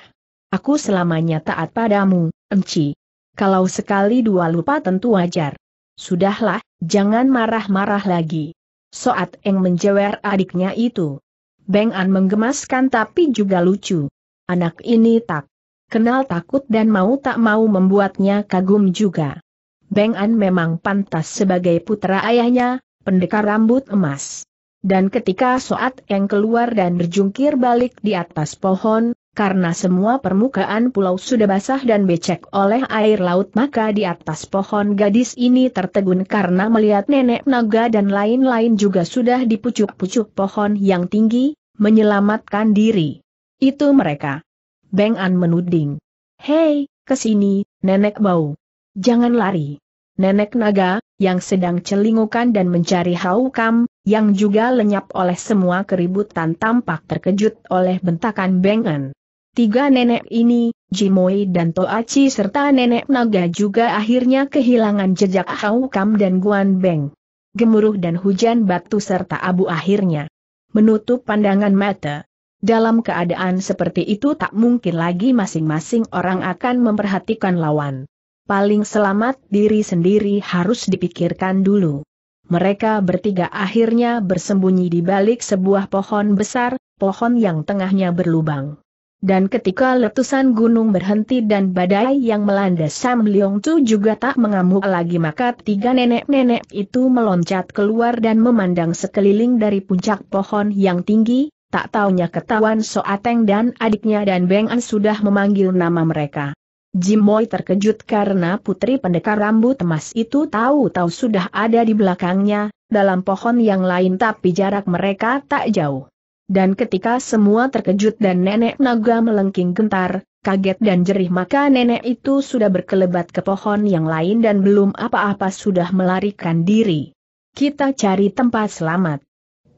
Aku selamanya taat padamu, Enci. Kalau sekali dua lupa tentu wajar. Sudahlah, jangan marah-marah lagi. Soat Eng menjewer adiknya itu. Beng An menggemaskan tapi juga lucu. Anak ini tak kenal takut dan mau tak mau membuatnya kagum juga. Beng An memang pantas sebagai putra ayahnya, pendekar rambut emas. Dan ketika Soat Eng keluar dan berjungkir balik di atas pohon, karena semua permukaan pulau sudah basah dan becek oleh air laut maka di atas pohon gadis ini tertegun karena melihat nenek naga dan lain-lain juga sudah dipucuk pucuk-pucuk pohon yang tinggi, menyelamatkan diri. Itu mereka. Beng An menuding. Hei, kesini, nenek bau. Jangan lari. Nenek naga, yang sedang celingukan dan mencari haukam, yang juga lenyap oleh semua keributan tampak terkejut oleh bentakan Beng An. Tiga nenek ini, Jimoi dan Toachi serta nenek naga juga akhirnya kehilangan jejak Hau Kam dan Guan Beng. Gemuruh dan hujan batu serta abu akhirnya menutup pandangan mata. Dalam keadaan seperti itu tak mungkin lagi masing-masing orang akan memperhatikan lawan. Paling selamat diri sendiri harus dipikirkan dulu. Mereka bertiga akhirnya bersembunyi di balik sebuah pohon besar, pohon yang tengahnya berlubang. Dan ketika letusan gunung berhenti dan badai yang melanda Sam Leong Tu juga tak mengamuk lagi maka tiga nenek-nenek itu meloncat keluar dan memandang sekeliling dari puncak pohon yang tinggi, tak taunya ketahuan Soateng dan adiknya dan Beng An sudah memanggil nama mereka. Jimoy terkejut karena putri pendekar rambut emas itu tahu-tahu sudah ada di belakangnya, dalam pohon yang lain tapi jarak mereka tak jauh. Dan ketika semua terkejut dan nenek naga melengking gentar, kaget dan jerih maka nenek itu sudah berkelebat ke pohon yang lain dan belum apa-apa sudah melarikan diri. Kita cari tempat selamat.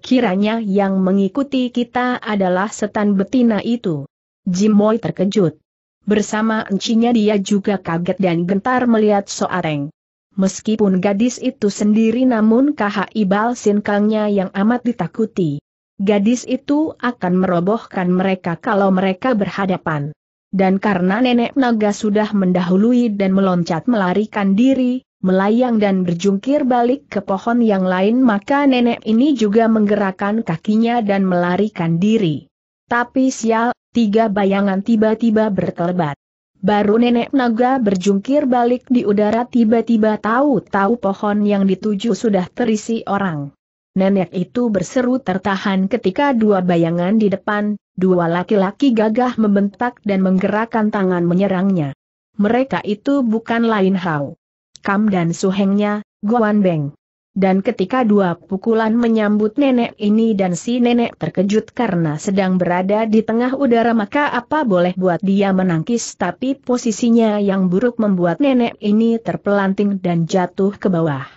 Kiranya yang mengikuti kita adalah setan betina itu. Jimoy terkejut. Bersama encinya dia juga kaget dan gentar melihat Soareng. Meskipun gadis itu sendiri namun kaha ibal Sinkangnya yang amat ditakuti. Gadis itu akan merobohkan mereka kalau mereka berhadapan. Dan karena nenek naga sudah mendahului dan meloncat melarikan diri, melayang dan berjungkir balik ke pohon yang lain maka nenek ini juga menggerakkan kakinya dan melarikan diri. Tapi sial, tiga bayangan tiba-tiba berkelebat. Baru nenek naga berjungkir balik di udara tiba-tiba tahu-tahu pohon yang dituju sudah terisi orang nenek itu berseru tertahan ketika dua bayangan di depan, dua laki-laki gagah membentak dan menggerakkan tangan menyerangnya. Mereka itu bukan lain Hao. Kam dan suhengnya, Guan Beng. Dan ketika dua pukulan menyambut nenek ini dan si nenek terkejut karena sedang berada di tengah udara maka apa boleh buat dia menangkis tapi posisinya yang buruk membuat nenek ini terpelanting dan jatuh ke bawah.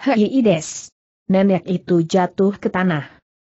Hei Ides nenek itu jatuh ke tanah.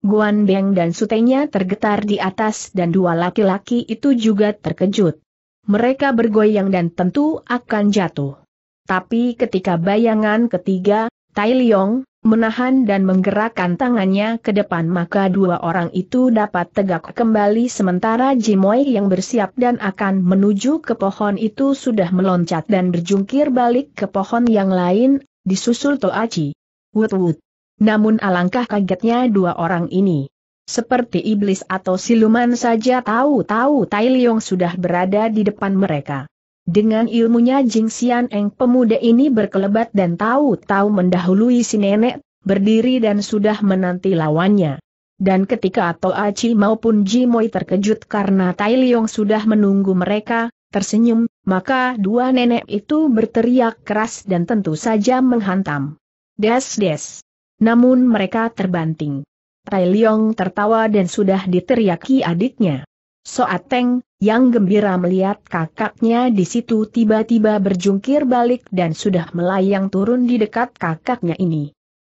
Guan Beng dan sutenya tergetar di atas dan dua laki-laki itu juga terkejut. Mereka bergoyang dan tentu akan jatuh. Tapi ketika bayangan ketiga, Tai Liong, menahan dan menggerakkan tangannya ke depan maka dua orang itu dapat tegak kembali sementara Jimoy yang bersiap dan akan menuju ke pohon itu sudah meloncat dan berjungkir balik ke pohon yang lain, disusul Toachi. Wut-wut. Namun alangkah kagetnya dua orang ini. Seperti iblis atau siluman saja tahu-tahu Tai Liong sudah berada di depan mereka. Dengan ilmunya Jing Xian Eng pemuda ini berkelebat dan tahu-tahu mendahului si nenek, berdiri dan sudah menanti lawannya. Dan ketika Ato Aci maupun Ji Moi terkejut karena Tai Liong sudah menunggu mereka, tersenyum, maka dua nenek itu berteriak keras dan tentu saja menghantam. Des-des. Namun mereka terbanting. Tai Liong tertawa dan sudah diteriaki adiknya. Soat Teng, yang gembira melihat kakaknya di situ tiba-tiba berjungkir balik dan sudah melayang turun di dekat kakaknya ini.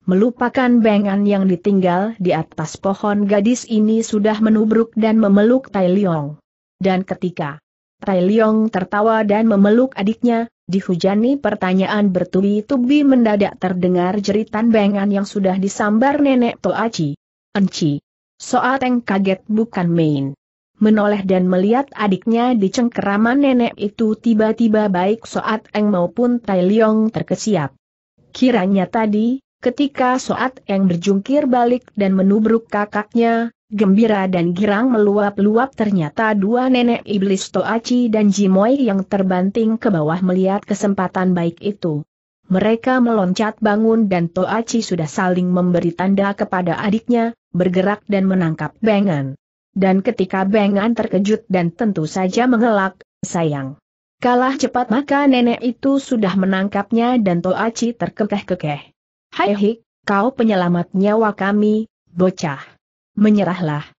Melupakan bengan yang ditinggal di atas pohon gadis ini sudah menubruk dan memeluk Tai Liong. Dan ketika Tai Liong tertawa dan memeluk adiknya, Dihujani pertanyaan bertubi-tubi mendadak terdengar jeritan bengan yang sudah disambar nenek Toaci. Enci. Soateng kaget bukan main. Menoleh dan melihat adiknya di cengkeraman nenek itu tiba-tiba baik soat eng maupun Tai Leong terkesiap. Kiranya tadi, ketika Soat Eng berjungkir balik dan menubruk kakaknya, gembira dan girang meluap-luap ternyata dua nenek iblis Toachi dan Jimoy yang terbanting ke bawah melihat kesempatan baik itu. Mereka meloncat bangun dan Toachi sudah saling memberi tanda kepada adiknya, bergerak dan menangkap Bengan. Dan ketika Bengan terkejut dan tentu saja mengelak, sayang. Kalah cepat maka nenek itu sudah menangkapnya dan Toachi terkekeh-kekeh. Hai hik, kau penyelamat nyawa kami, bocah menyerahlah.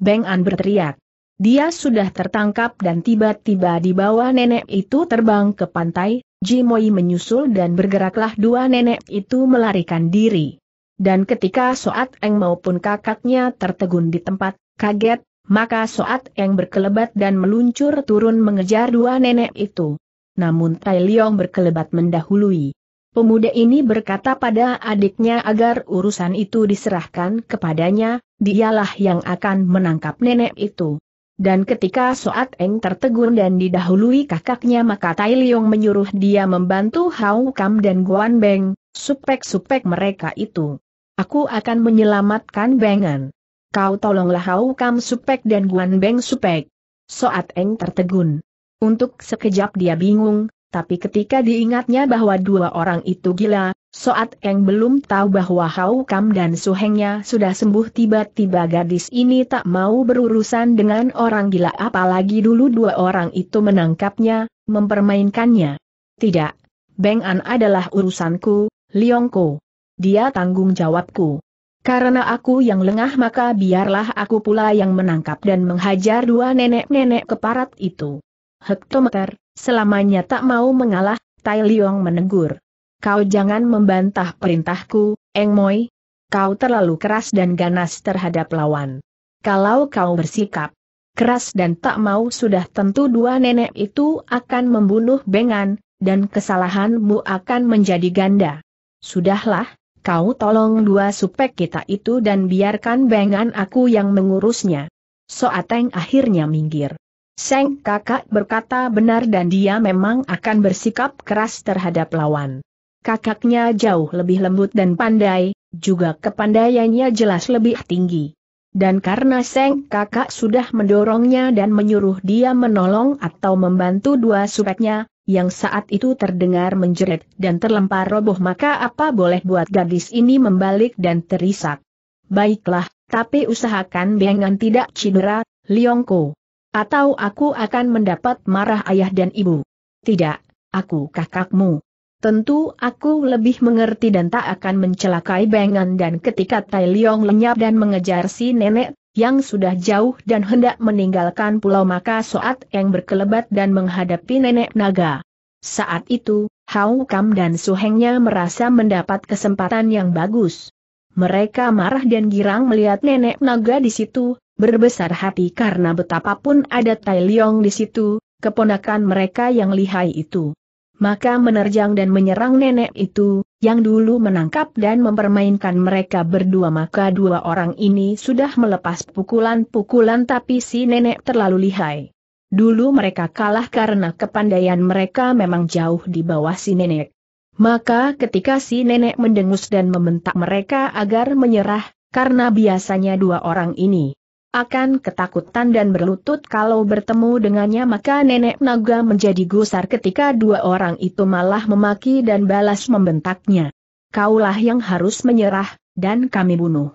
Beng An berteriak. Dia sudah tertangkap dan tiba-tiba di bawah nenek itu terbang ke pantai, Jimoi menyusul dan bergeraklah dua nenek itu melarikan diri. Dan ketika Soat Eng maupun kakaknya tertegun di tempat, kaget, maka Soat Eng berkelebat dan meluncur turun mengejar dua nenek itu. Namun Tai Leong berkelebat mendahului. Pemuda ini berkata pada adiknya agar urusan itu diserahkan kepadanya, dialah yang akan menangkap nenek itu. Dan ketika Soat Eng tertegun dan didahului kakaknya maka Tai Leong menyuruh dia membantu Hau Kam dan Guan Beng, supek-supek mereka itu. Aku akan menyelamatkan Bengen. Kau tolonglah Hau Kam supek dan Guan Beng supek. Soat Eng tertegun. Untuk sekejap dia bingung, tapi ketika diingatnya bahwa dua orang itu gila, Soat Eng belum tahu bahwa Hau Kam dan Suhengnya sudah sembuh tiba-tiba gadis ini tak mau berurusan dengan orang gila apalagi dulu dua orang itu menangkapnya, mempermainkannya. Tidak, Beng An adalah urusanku, Liongko. Dia tanggung jawabku. Karena aku yang lengah maka biarlah aku pula yang menangkap dan menghajar dua nenek-nenek keparat itu. Hektometer, Selamanya tak mau mengalah, Tai Liong menegur. Kau jangan membantah perintahku, Eng Moi. Kau terlalu keras dan ganas terhadap lawan. Kalau kau bersikap keras dan tak mau sudah tentu dua nenek itu akan membunuh Bengan, dan kesalahanmu akan menjadi ganda. Sudahlah, kau tolong dua supek kita itu dan biarkan Bengan aku yang mengurusnya. Soateng akhirnya minggir. Seng kakak berkata benar dan dia memang akan bersikap keras terhadap lawan. Kakaknya jauh lebih lembut dan pandai, juga kepandaiannya jelas lebih tinggi. Dan karena Seng kakak sudah mendorongnya dan menyuruh dia menolong atau membantu dua supeknya, yang saat itu terdengar menjerit dan terlempar roboh maka apa boleh buat gadis ini membalik dan terisak. Baiklah, tapi usahakan Bengan tidak cedera, Liongko. Atau aku akan mendapat marah ayah dan ibu. Tidak, aku kakakmu. Tentu aku lebih mengerti dan tak akan mencelakai Bengan dan ketika Tai Leong lenyap dan mengejar si nenek, yang sudah jauh dan hendak meninggalkan pulau maka Soat yang berkelebat dan menghadapi nenek naga. Saat itu, Hau Kam dan Suhengnya merasa mendapat kesempatan yang bagus. Mereka marah dan girang melihat nenek naga di situ, berbesar hati karena betapapun ada Tai Liong di situ, keponakan mereka yang lihai itu. Maka menerjang dan menyerang nenek itu, yang dulu menangkap dan mempermainkan mereka berdua maka dua orang ini sudah melepas pukulan-pukulan tapi si nenek terlalu lihai. Dulu mereka kalah karena kepandaian mereka memang jauh di bawah si nenek. Maka ketika si nenek mendengus dan membentak mereka agar menyerah, karena biasanya dua orang ini akan ketakutan dan berlutut kalau bertemu dengannya maka nenek naga menjadi gusar ketika dua orang itu malah memaki dan balas membentaknya. Kaulah yang harus menyerah, dan kami bunuh.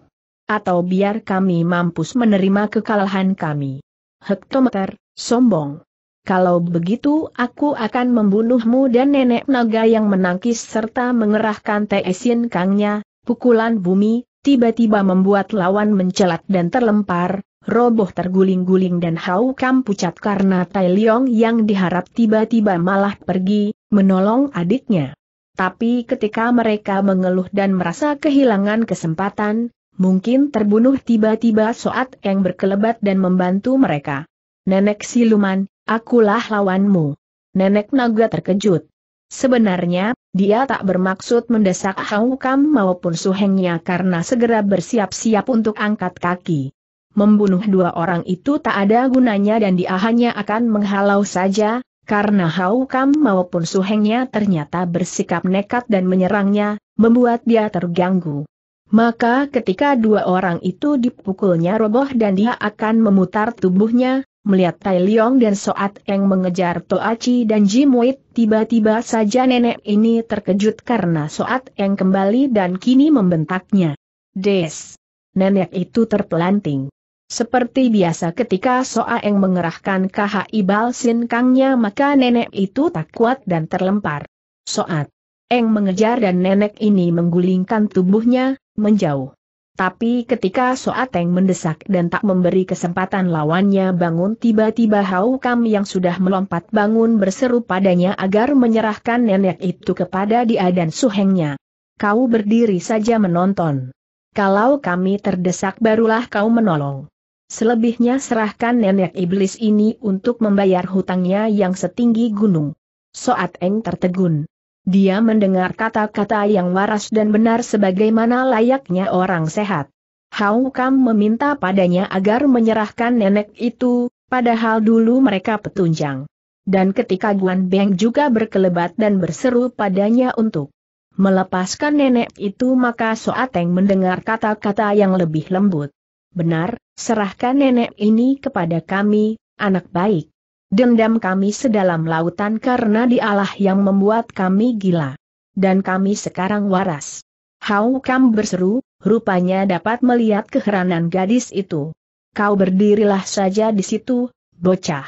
Atau biar kami mampus menerima kekalahan kami. Hektometer, sombong. Kalau begitu aku akan membunuhmu dan nenek naga yang menangkis serta mengerahkan teesin kangnya, pukulan bumi, tiba-tiba membuat lawan mencelat dan terlempar, roboh terguling-guling dan Hau Kam pucat karena Tai Leong yang diharap tiba-tiba malah pergi, menolong adiknya. Tapi ketika mereka mengeluh dan merasa kehilangan kesempatan, mungkin terbunuh tiba-tiba Soat yang berkelebat dan membantu mereka. Nenek Siluman, akulah lawanmu. Nenek Naga terkejut. Sebenarnya, dia tak bermaksud mendesak Kam maupun suhengnya karena segera bersiap-siap untuk angkat kaki. Membunuh dua orang itu tak ada gunanya dan dia hanya akan menghalau saja, karena Kam maupun suhengnya ternyata bersikap nekat dan menyerangnya, membuat dia terganggu. Maka ketika dua orang itu dipukulnya roboh dan dia akan memutar tubuhnya, Melihat Tai Liong dan Soat Eng mengejar Toachi dan Jimuit, tiba-tiba saja nenek ini terkejut karena Soat Eng kembali dan kini membentaknya. Des! Nenek itu terpelanting. Seperti biasa ketika Soa Eng mengerahkan KHI Balsin Kangnya maka nenek itu tak kuat dan terlempar. Soat Eng mengejar dan nenek ini menggulingkan tubuhnya, menjauh. Tapi ketika Soateng mendesak dan tak memberi kesempatan lawannya bangun tiba-tiba Hau Kam yang sudah melompat bangun berseru padanya agar menyerahkan nenek itu kepada dia dan suhengnya. Kau berdiri saja menonton. Kalau kami terdesak barulah kau menolong. Selebihnya serahkan nenek iblis ini untuk membayar hutangnya yang setinggi gunung. Soateng tertegun. Dia mendengar kata-kata yang waras dan benar sebagaimana layaknya orang sehat. Hau Kam meminta padanya agar menyerahkan nenek itu, padahal dulu mereka petunjang. Dan ketika Guan Beng juga berkelebat dan berseru padanya untuk melepaskan nenek itu maka Soateng mendengar kata-kata yang lebih lembut. Benar, serahkan nenek ini kepada kami, anak baik. Dendam kami sedalam lautan karena dialah yang membuat kami gila. Dan kami sekarang waras. Hau Kam berseru, rupanya dapat melihat keheranan gadis itu. Kau berdirilah saja di situ, bocah.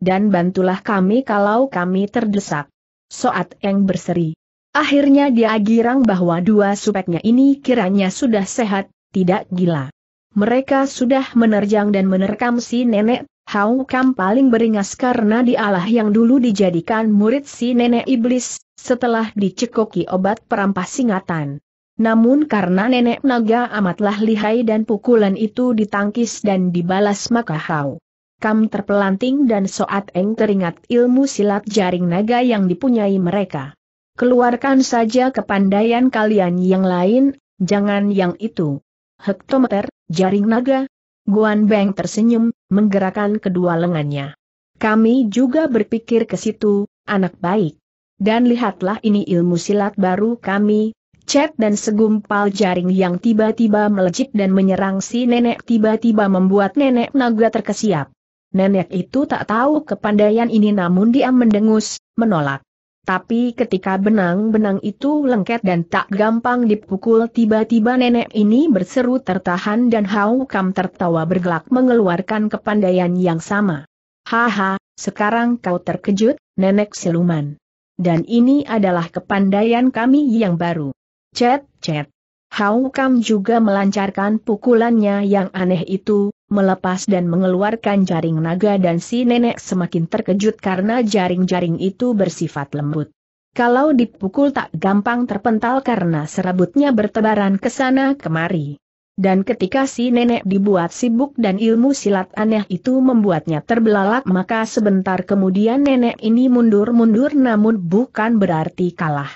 Dan bantulah kami kalau kami terdesak. Soat Eng berseri. Akhirnya dia girang bahwa dua supeknya ini kiranya sudah sehat, tidak gila. Mereka sudah menerjang dan menerkam si nenek Hau Kam paling beringas karena dialah yang dulu dijadikan murid si nenek iblis, setelah dicekoki obat perampas singatan. Namun karena nenek naga amatlah lihai dan pukulan itu ditangkis dan dibalas maka Hau Kam terpelanting dan Soat Eng teringat ilmu silat jaring naga yang dipunyai mereka. Keluarkan saja kepandaian kalian yang lain, jangan yang itu. Hektometer, jaring naga, Guan Beng tersenyum, menggerakkan kedua lengannya. Kami juga berpikir ke situ, anak baik. Dan lihatlah ini ilmu silat baru kami, cet dan segumpal jaring yang tiba-tiba melejit dan menyerang si nenek tiba-tiba membuat nenek naga terkesiap. Nenek itu tak tahu kepandaian ini namun dia mendengus, menolak. Tapi ketika benang-benang itu lengket dan tak gampang dipukul tiba-tiba nenek ini berseru tertahan dan Hau Kam tertawa bergelak mengeluarkan kepandaian yang sama. Haha, sekarang kau terkejut, nenek siluman. Dan ini adalah kepandaian kami yang baru. Cet, cet. Hau Kam juga melancarkan pukulannya yang aneh itu, melepas dan mengeluarkan jaring naga dan si nenek semakin terkejut karena jaring-jaring itu bersifat lembut. Kalau dipukul tak gampang terpental karena serabutnya bertebaran ke sana kemari. Dan ketika si nenek dibuat sibuk dan ilmu silat aneh itu membuatnya terbelalak maka sebentar kemudian nenek ini mundur-mundur namun bukan berarti kalah.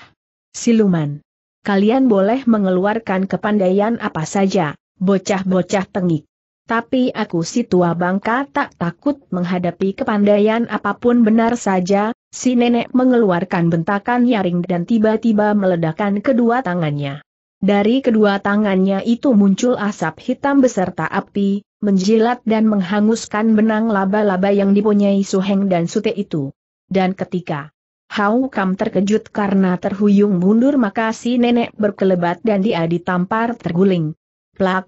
Siluman. Kalian boleh mengeluarkan kepandaian apa saja, bocah-bocah tengik. Tapi aku si tua bangka tak takut menghadapi kepandaian apapun benar saja, si nenek mengeluarkan bentakan nyaring dan tiba-tiba meledakkan kedua tangannya. Dari kedua tangannya itu muncul asap hitam beserta api, menjilat dan menghanguskan benang laba-laba yang dipunyai Suheng dan Sute itu. Dan ketika Hau Kam terkejut karena terhuyung mundur maka si nenek berkelebat dan dia ditampar terguling. Plak,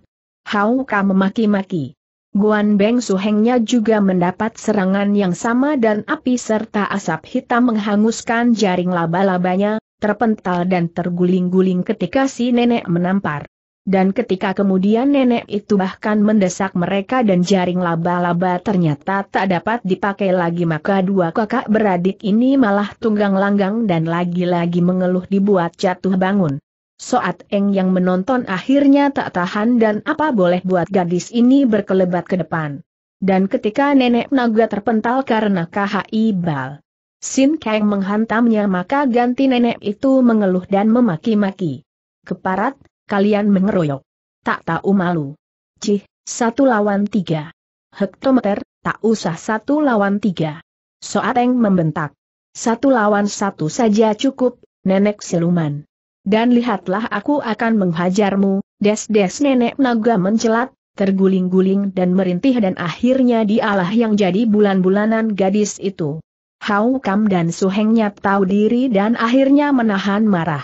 Ka memaki-maki. Guan Beng Suhengnya juga mendapat serangan yang sama dan api serta asap hitam menghanguskan jaring laba-labanya, terpental dan terguling-guling ketika si nenek menampar. Dan ketika kemudian nenek itu bahkan mendesak mereka dan jaring laba-laba ternyata tak dapat dipakai lagi maka dua kakak beradik ini malah tunggang langgang dan lagi-lagi mengeluh dibuat jatuh bangun. Soat Eng yang menonton akhirnya tak tahan dan apa boleh buat gadis ini berkelebat ke depan. Dan ketika nenek naga terpental karena KHI Bal. Sin Kang menghantamnya maka ganti nenek itu mengeluh dan memaki-maki. Keparat, kalian mengeroyok. Tak tahu malu. Cih, satu lawan tiga. Hektometer, tak usah satu lawan tiga. Soat Eng membentak. Satu lawan satu saja cukup, nenek siluman. Dan lihatlah aku akan menghajarmu, des-des nenek naga mencelat, terguling-guling dan merintih dan akhirnya dialah yang jadi bulan-bulanan gadis itu. Hau Kam dan Suhengnya tahu diri dan akhirnya menahan marah.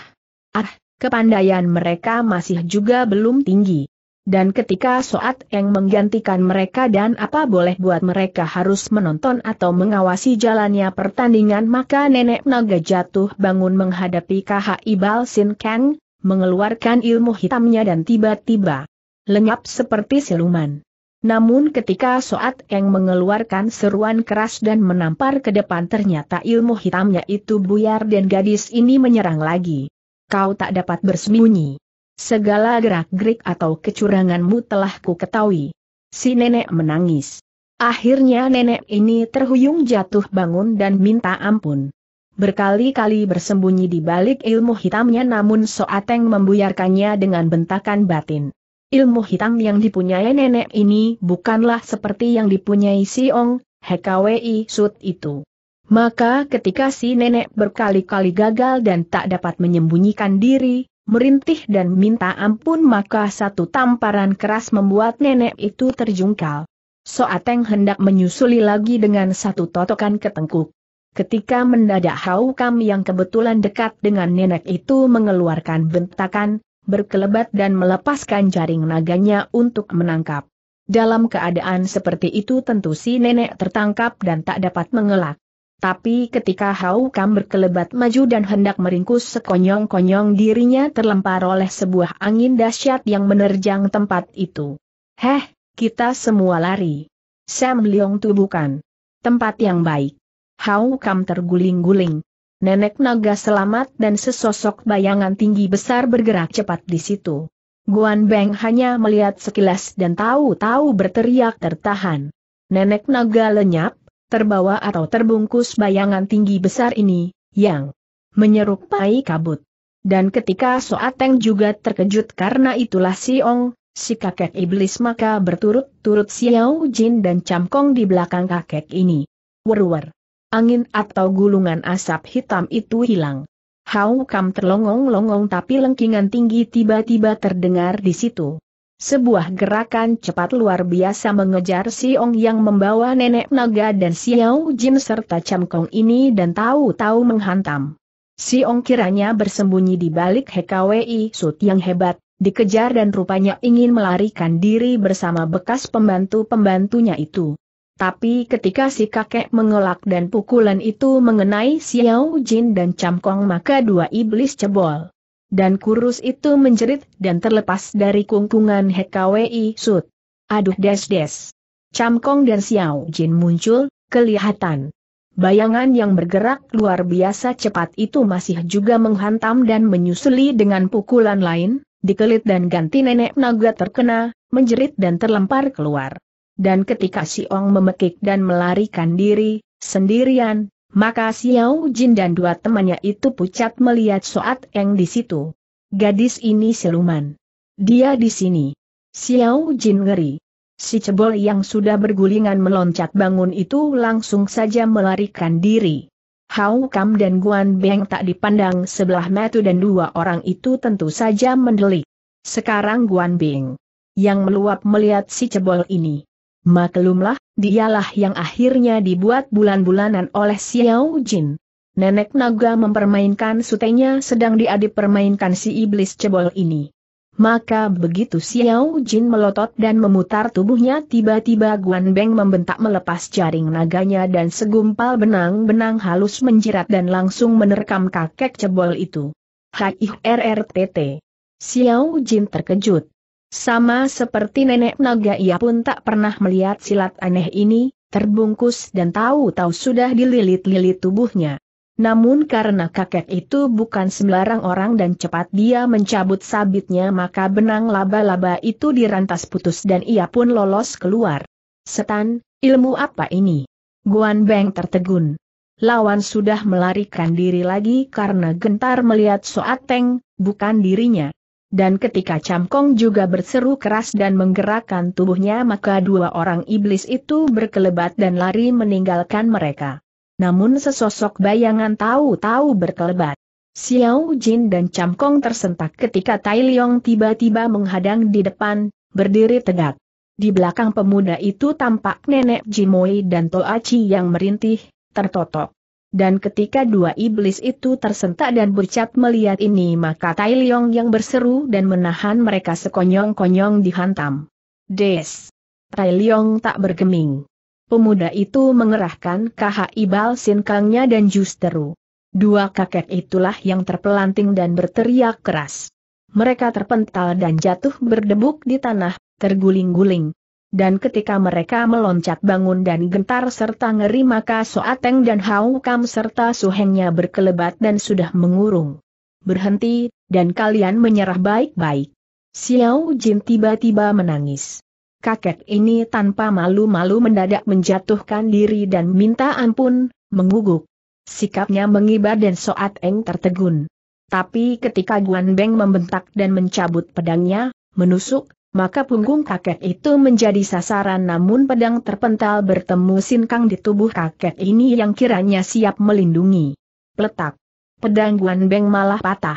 Ah, kepandaian mereka masih juga belum tinggi. Dan ketika Soat Eng menggantikan mereka dan apa boleh buat mereka harus menonton atau mengawasi jalannya pertandingan maka nenek naga jatuh bangun menghadapi KHI Sin Kang, mengeluarkan ilmu hitamnya dan tiba-tiba lenyap seperti siluman. Namun ketika Soat Eng mengeluarkan seruan keras dan menampar ke depan ternyata ilmu hitamnya itu buyar dan gadis ini menyerang lagi. Kau tak dapat bersembunyi. Segala gerak-gerik atau kecuranganmu telah ku ketahui. Si nenek menangis. Akhirnya nenek ini terhuyung jatuh bangun dan minta ampun. Berkali-kali bersembunyi di balik ilmu hitamnya namun Soateng membuyarkannya dengan bentakan batin. Ilmu hitam yang dipunyai nenek ini bukanlah seperti yang dipunyai si Ong, HKWI Sud itu. Maka ketika si nenek berkali-kali gagal dan tak dapat menyembunyikan diri, merintih dan minta ampun maka satu tamparan keras membuat nenek itu terjungkal. Soateng hendak menyusuli lagi dengan satu totokan ketengkuk. Ketika mendadak Hau yang kebetulan dekat dengan nenek itu mengeluarkan bentakan, berkelebat dan melepaskan jaring naganya untuk menangkap. Dalam keadaan seperti itu tentu si nenek tertangkap dan tak dapat mengelak. Tapi ketika Hau Kam berkelebat maju dan hendak meringkus sekonyong-konyong dirinya terlempar oleh sebuah angin dahsyat yang menerjang tempat itu. Heh, kita semua lari. Sam Leong tu bukan tempat yang baik. Hau Kam terguling-guling. Nenek naga selamat dan sesosok bayangan tinggi besar bergerak cepat di situ. Guan Beng hanya melihat sekilas dan tahu-tahu berteriak tertahan. Nenek naga lenyap, terbawa atau terbungkus bayangan tinggi besar ini, yang menyerupai kabut. Dan ketika Soateng juga terkejut karena itulah si Ong, si kakek iblis maka berturut-turut Xiao Jin dan Camkong di belakang kakek ini. Werwer. Angin atau gulungan asap hitam itu hilang. Hau Kam terlongong-longong tapi lengkingan tinggi tiba-tiba terdengar di situ. Sebuah gerakan cepat luar biasa mengejar Si Ong yang membawa nenek naga dan Xiao Jin serta Cham Kong ini dan tahu-tahu menghantam. Si Ong kiranya bersembunyi di balik HKWI Sut yang hebat, dikejar dan rupanya ingin melarikan diri bersama bekas pembantu-pembantunya itu. Tapi ketika si kakek mengelak dan pukulan itu mengenai Xiao Jin dan Cham Kong maka dua iblis cebol. Dan kurus itu menjerit dan terlepas dari kungkungan HKWI Sud. Aduh des-des. Camkong dan Xiao Jin muncul, kelihatan. Bayangan yang bergerak luar biasa cepat itu masih juga menghantam dan menyusuli dengan pukulan lain, dikelit dan ganti nenek naga terkena, menjerit dan terlempar keluar. Dan ketika Siong memekik dan melarikan diri, sendirian, maka Xiao Jin dan dua temannya itu pucat melihat Soat Eng di situ. Gadis ini siluman. Dia di sini. Xiao Jin ngeri. Si cebol yang sudah bergulingan meloncat bangun itu langsung saja melarikan diri. Hao Kam dan Guan Beng tak dipandang sebelah mata dan dua orang itu tentu saja mendelik. Sekarang Guan Beng yang meluap melihat si cebol ini. Maklumlah, dialah yang akhirnya dibuat bulan-bulanan oleh Xiao Jin. Nenek naga mempermainkan sutenya sedang diadip permainkan si iblis cebol ini. Maka begitu Xiao Jin melotot dan memutar tubuhnya tiba-tiba Guan Beng membentak melepas jaring naganya dan segumpal benang-benang halus menjerat dan langsung menerkam kakek cebol itu. Hai RRTT. Xiao Jin terkejut. Sama seperti nenek naga ia pun tak pernah melihat silat aneh ini, terbungkus dan tahu-tahu sudah dililit-lilit tubuhnya. Namun karena kakek itu bukan sembarang orang dan cepat dia mencabut sabitnya maka benang laba-laba itu dirantas putus dan ia pun lolos keluar. Setan, ilmu apa ini? Guan Beng tertegun. Lawan sudah melarikan diri lagi karena gentar melihat Soateng bukan dirinya. Dan ketika Camkong juga berseru keras dan menggerakkan tubuhnya maka dua orang iblis itu berkelebat dan lari meninggalkan mereka. Namun sesosok bayangan tahu-tahu berkelebat. Xiao Jin dan Camkong tersentak ketika Tai Leong tiba-tiba menghadang di depan, berdiri tegak. Di belakang pemuda itu tampak nenek Jimoi dan Toachi yang merintih, tertotok. Dan ketika dua iblis itu tersentak dan bercat melihat ini maka Tai Leong yang berseru dan menahan mereka sekonyong-konyong dihantam. Des! Tai Leong tak bergeming. Pemuda itu mengerahkan kaha ibal Sinkangnya dan justeru. Dua kakek itulah yang terpelanting dan berteriak keras. Mereka terpental dan jatuh berdebuk di tanah, terguling-guling. Dan ketika mereka meloncat bangun dan gentar serta ngeri maka Soateng dan Hau Kam serta Suhengnya berkelebat dan sudah mengurung. Berhenti, dan kalian menyerah baik-baik. Xiao Jin tiba-tiba menangis. Kakek ini tanpa malu-malu mendadak menjatuhkan diri dan minta ampun, mengguguk. Sikapnya mengibar dan Soateng tertegun. Tapi ketika Guan Beng membentak dan mencabut pedangnya, menusuk, maka punggung kakek itu menjadi sasaran namun pedang terpental bertemu sinkang di tubuh kakek ini yang kiranya siap melindungi. Peletak. Pedang Guan Beng malah patah.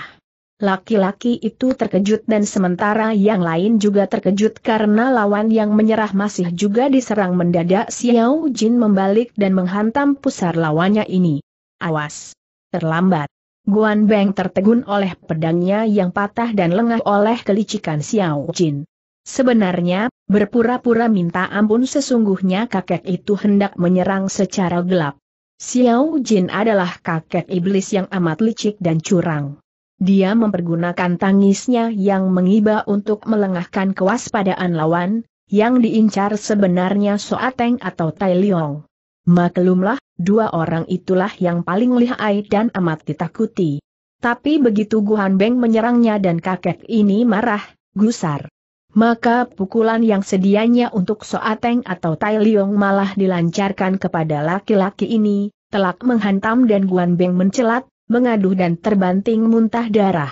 Laki-laki itu terkejut dan sementara yang lain juga terkejut karena lawan yang menyerah masih juga diserang mendadak Xiao Jin membalik dan menghantam pusar lawannya ini. Awas! Terlambat. Guan Beng tertegun oleh pedangnya yang patah dan lengah oleh kelicikan Xiao Jin. Sebenarnya, berpura-pura minta ampun sesungguhnya kakek itu hendak menyerang secara gelap. Xiao Jin adalah kakek iblis yang amat licik dan curang. Dia mempergunakan tangisnya yang mengiba untuk melengahkan kewaspadaan lawan, yang diincar sebenarnya Soateng atau Tai Liong. Maklumlah, dua orang itulah yang paling lihai dan amat ditakuti. Tapi begitu Guhan Beng menyerangnya dan kakek ini marah, gusar maka pukulan yang sedianya untuk Soateng atau Tai Liong malah dilancarkan kepada laki-laki ini, telak menghantam dan Guan Beng mencelat, mengaduh dan terbanting muntah darah.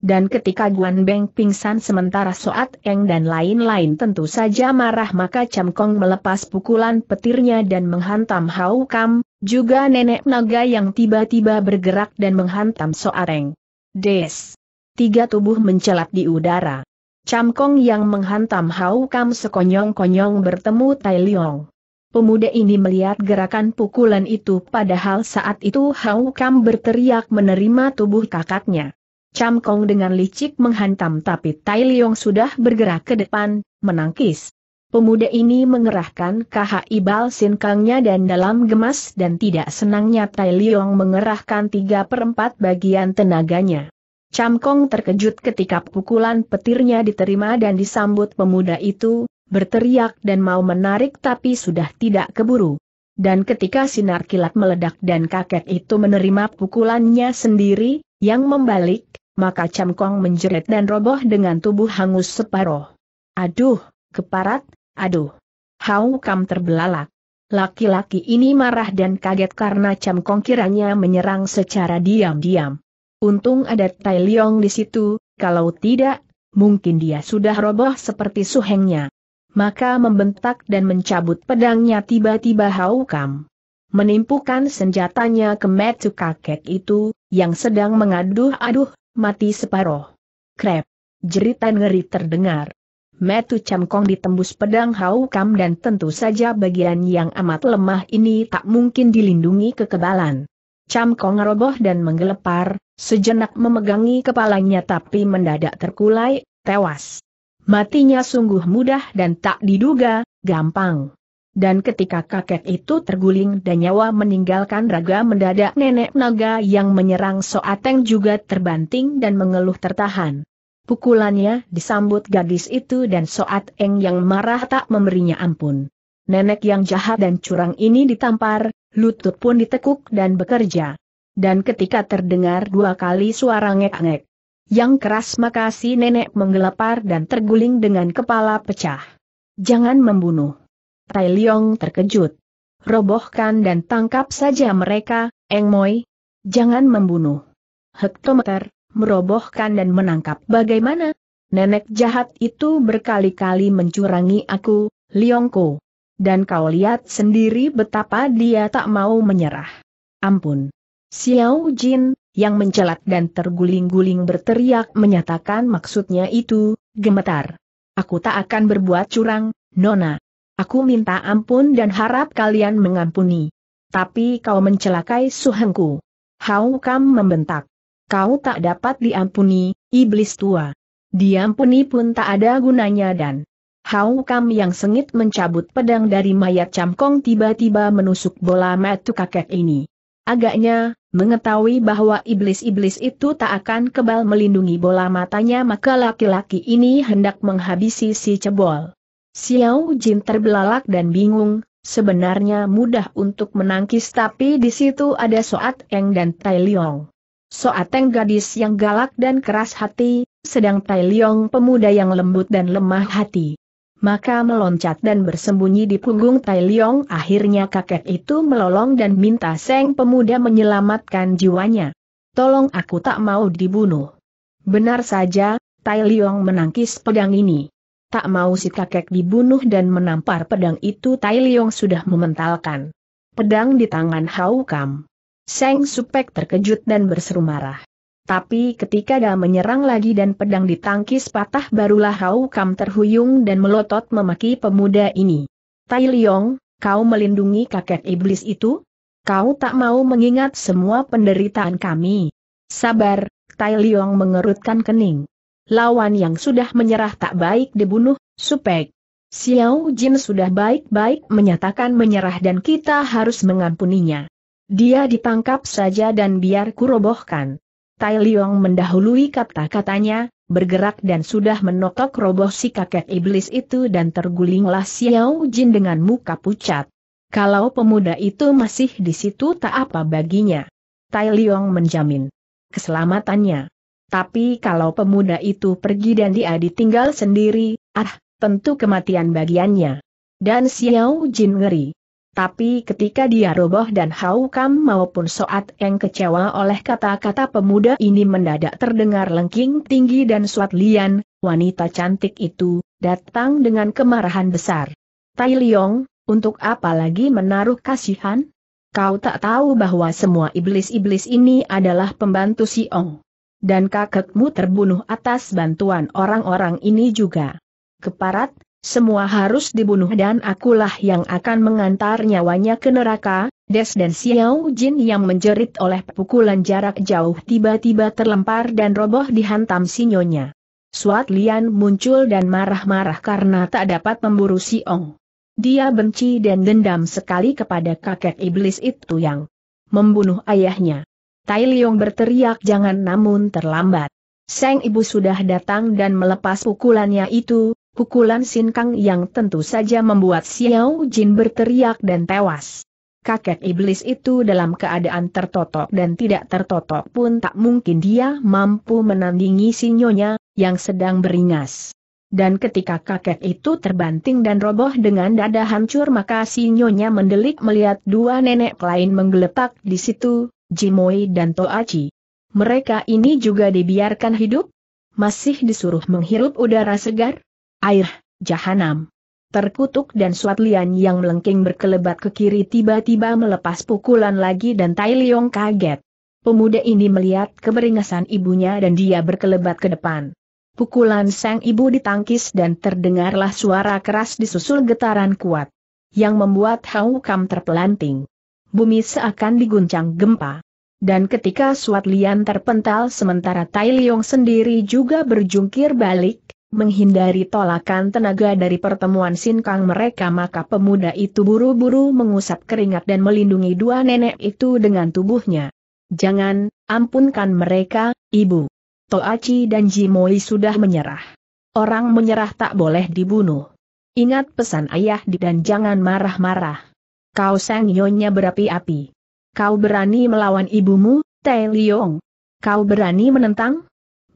Dan ketika Guan Beng pingsan sementara Soateng dan lain-lain tentu saja marah maka Cham Kong melepas pukulan petirnya dan menghantam Hau Kam, juga nenek naga yang tiba-tiba bergerak dan menghantam Soat Des. Tiga tubuh mencelat di udara. Camkong yang menghantam Hau Kam sekonyong-konyong bertemu Tai Liong. Pemuda ini melihat gerakan pukulan itu padahal saat itu Hau Kam berteriak menerima tubuh kakaknya. Camkong dengan licik menghantam tapi Tai Liong sudah bergerak ke depan, menangkis. Pemuda ini mengerahkan kaha ibal Sinkangnya dan dalam gemas dan tidak senangnya Tai Liong mengerahkan tiga perempat bagian tenaganya. Kong terkejut ketika pukulan petirnya diterima dan disambut pemuda itu, berteriak dan mau menarik tapi sudah tidak keburu. Dan ketika sinar kilat meledak dan kakek itu menerima pukulannya sendiri, yang membalik, maka Kong menjerit dan roboh dengan tubuh hangus separoh. Aduh, keparat, aduh. Hau Kam terbelalak. Laki-laki ini marah dan kaget karena Kong kiranya menyerang secara diam-diam. Untung ada Tai Liong di situ, kalau tidak, mungkin dia sudah roboh seperti suhengnya. Maka membentak dan mencabut pedangnya tiba-tiba Haukam. Menimpukan senjatanya ke metu kakek itu, yang sedang mengaduh-aduh, mati separoh. Krep. Jeritan ngeri terdengar. Metu Camkong ditembus pedang Haukam dan tentu saja bagian yang amat lemah ini tak mungkin dilindungi kekebalan. Camkong roboh dan menggelepar, Sejenak memegangi kepalanya tapi mendadak terkulai, tewas. Matinya sungguh mudah dan tak diduga, gampang. Dan ketika kakek itu terguling dan nyawa meninggalkan raga mendadak nenek naga yang menyerang Soateng juga terbanting dan mengeluh tertahan. Pukulannya disambut gadis itu dan Soateng yang marah tak memberinya ampun. Nenek yang jahat dan curang ini ditampar, lutut pun ditekuk dan bekerja dan ketika terdengar dua kali suara ngek-ngek yang keras maka si nenek menggelepar dan terguling dengan kepala pecah. Jangan membunuh. Tai Leong terkejut. Robohkan dan tangkap saja mereka, Eng Moi. Jangan membunuh. Hektometer, merobohkan dan menangkap bagaimana? Nenek jahat itu berkali-kali mencurangi aku, Liongko. Dan kau lihat sendiri betapa dia tak mau menyerah. Ampun. Xiao Jin, yang mencelat dan terguling-guling berteriak menyatakan maksudnya itu, gemetar. Aku tak akan berbuat curang, Nona. Aku minta ampun dan harap kalian mengampuni. Tapi kau mencelakai suhengku. Hau Kam membentak. Kau tak dapat diampuni, iblis tua. Diampuni pun tak ada gunanya dan Hau Kam yang sengit mencabut pedang dari mayat Camkong tiba-tiba menusuk bola matu kakek ini. Agaknya, mengetahui bahwa iblis-iblis itu tak akan kebal melindungi bola matanya maka laki-laki ini hendak menghabisi si cebol. Xiao Jin terbelalak dan bingung, sebenarnya mudah untuk menangkis tapi di situ ada Soat Eng dan Tai Leong. Soat Eng gadis yang galak dan keras hati, sedang Tai Leong pemuda yang lembut dan lemah hati maka meloncat dan bersembunyi di punggung Tai Leong. Akhirnya kakek itu melolong dan minta Seng pemuda menyelamatkan jiwanya. Tolong aku tak mau dibunuh. Benar saja, Tai Leong menangkis pedang ini. Tak mau si kakek dibunuh dan menampar pedang itu Tai Leong sudah mementalkan. Pedang di tangan Hau Kam. Seng Supek terkejut dan berseru marah. Tapi ketika dia menyerang lagi dan pedang ditangkis patah barulah Hau Kam terhuyung dan melotot memaki pemuda ini. Tai Liong, kau melindungi kakek iblis itu? Kau tak mau mengingat semua penderitaan kami. Sabar, Tai Liong mengerutkan kening. Lawan yang sudah menyerah tak baik dibunuh, supek. Xiao Jin sudah baik-baik menyatakan menyerah dan kita harus mengampuninya. Dia ditangkap saja dan biar kurobohkan. Tai Liong mendahului kata-katanya, bergerak dan sudah menotok roboh si kakek iblis itu dan tergulinglah Xiao Jin dengan muka pucat. Kalau pemuda itu masih di situ tak apa baginya. Tai Liong menjamin keselamatannya. Tapi kalau pemuda itu pergi dan dia ditinggal sendiri, ah, tentu kematian bagiannya. Dan Xiao Jin ngeri. Tapi ketika dia roboh dan haukam maupun Soat yang kecewa oleh kata-kata pemuda ini mendadak terdengar lengking tinggi dan suat lian, wanita cantik itu, datang dengan kemarahan besar. Tai Liong, untuk apa lagi menaruh kasihan? Kau tak tahu bahwa semua iblis-iblis ini adalah pembantu si Ong. Dan kakekmu terbunuh atas bantuan orang-orang ini juga. Keparat, semua harus dibunuh dan akulah yang akan mengantar nyawanya ke neraka, Des dan Xiao Jin yang menjerit oleh pukulan jarak jauh tiba-tiba terlempar dan roboh dihantam sinyonya. Suat Lian muncul dan marah-marah karena tak dapat memburu Siong. Dia benci dan dendam sekali kepada kakek iblis itu yang membunuh ayahnya. Tai Liong berteriak jangan namun terlambat. Seng ibu sudah datang dan melepas pukulannya itu, pukulan sinkang yang tentu saja membuat Xiao Jin berteriak dan tewas. Kakek iblis itu dalam keadaan tertotok dan tidak tertotok pun tak mungkin dia mampu menandingi sinyonya, yang sedang beringas. Dan ketika kakek itu terbanting dan roboh dengan dada hancur maka sinyonya mendelik melihat dua nenek lain menggeletak di situ, Jimoi dan Toachi. Mereka ini juga dibiarkan hidup? Masih disuruh menghirup udara segar? Air, jahanam. Terkutuk dan Suat Lian yang melengking berkelebat ke kiri tiba-tiba melepas pukulan lagi dan Tai Leong kaget. Pemuda ini melihat keberingasan ibunya dan dia berkelebat ke depan. Pukulan sang ibu ditangkis dan terdengarlah suara keras disusul getaran kuat. Yang membuat Hau Kam terpelanting. Bumi seakan diguncang gempa. Dan ketika Suat Lian terpental sementara Tai Leong sendiri juga berjungkir balik, Menghindari tolakan tenaga dari pertemuan sinkang mereka maka pemuda itu buru-buru mengusap keringat dan melindungi dua nenek itu dengan tubuhnya. Jangan, ampunkan mereka, ibu. Toachi dan Jimoi sudah menyerah. Orang menyerah tak boleh dibunuh. Ingat pesan ayah di dan jangan marah-marah. Kau sang nyonya berapi-api. Kau berani melawan ibumu, Tae Liong. Kau berani menentang?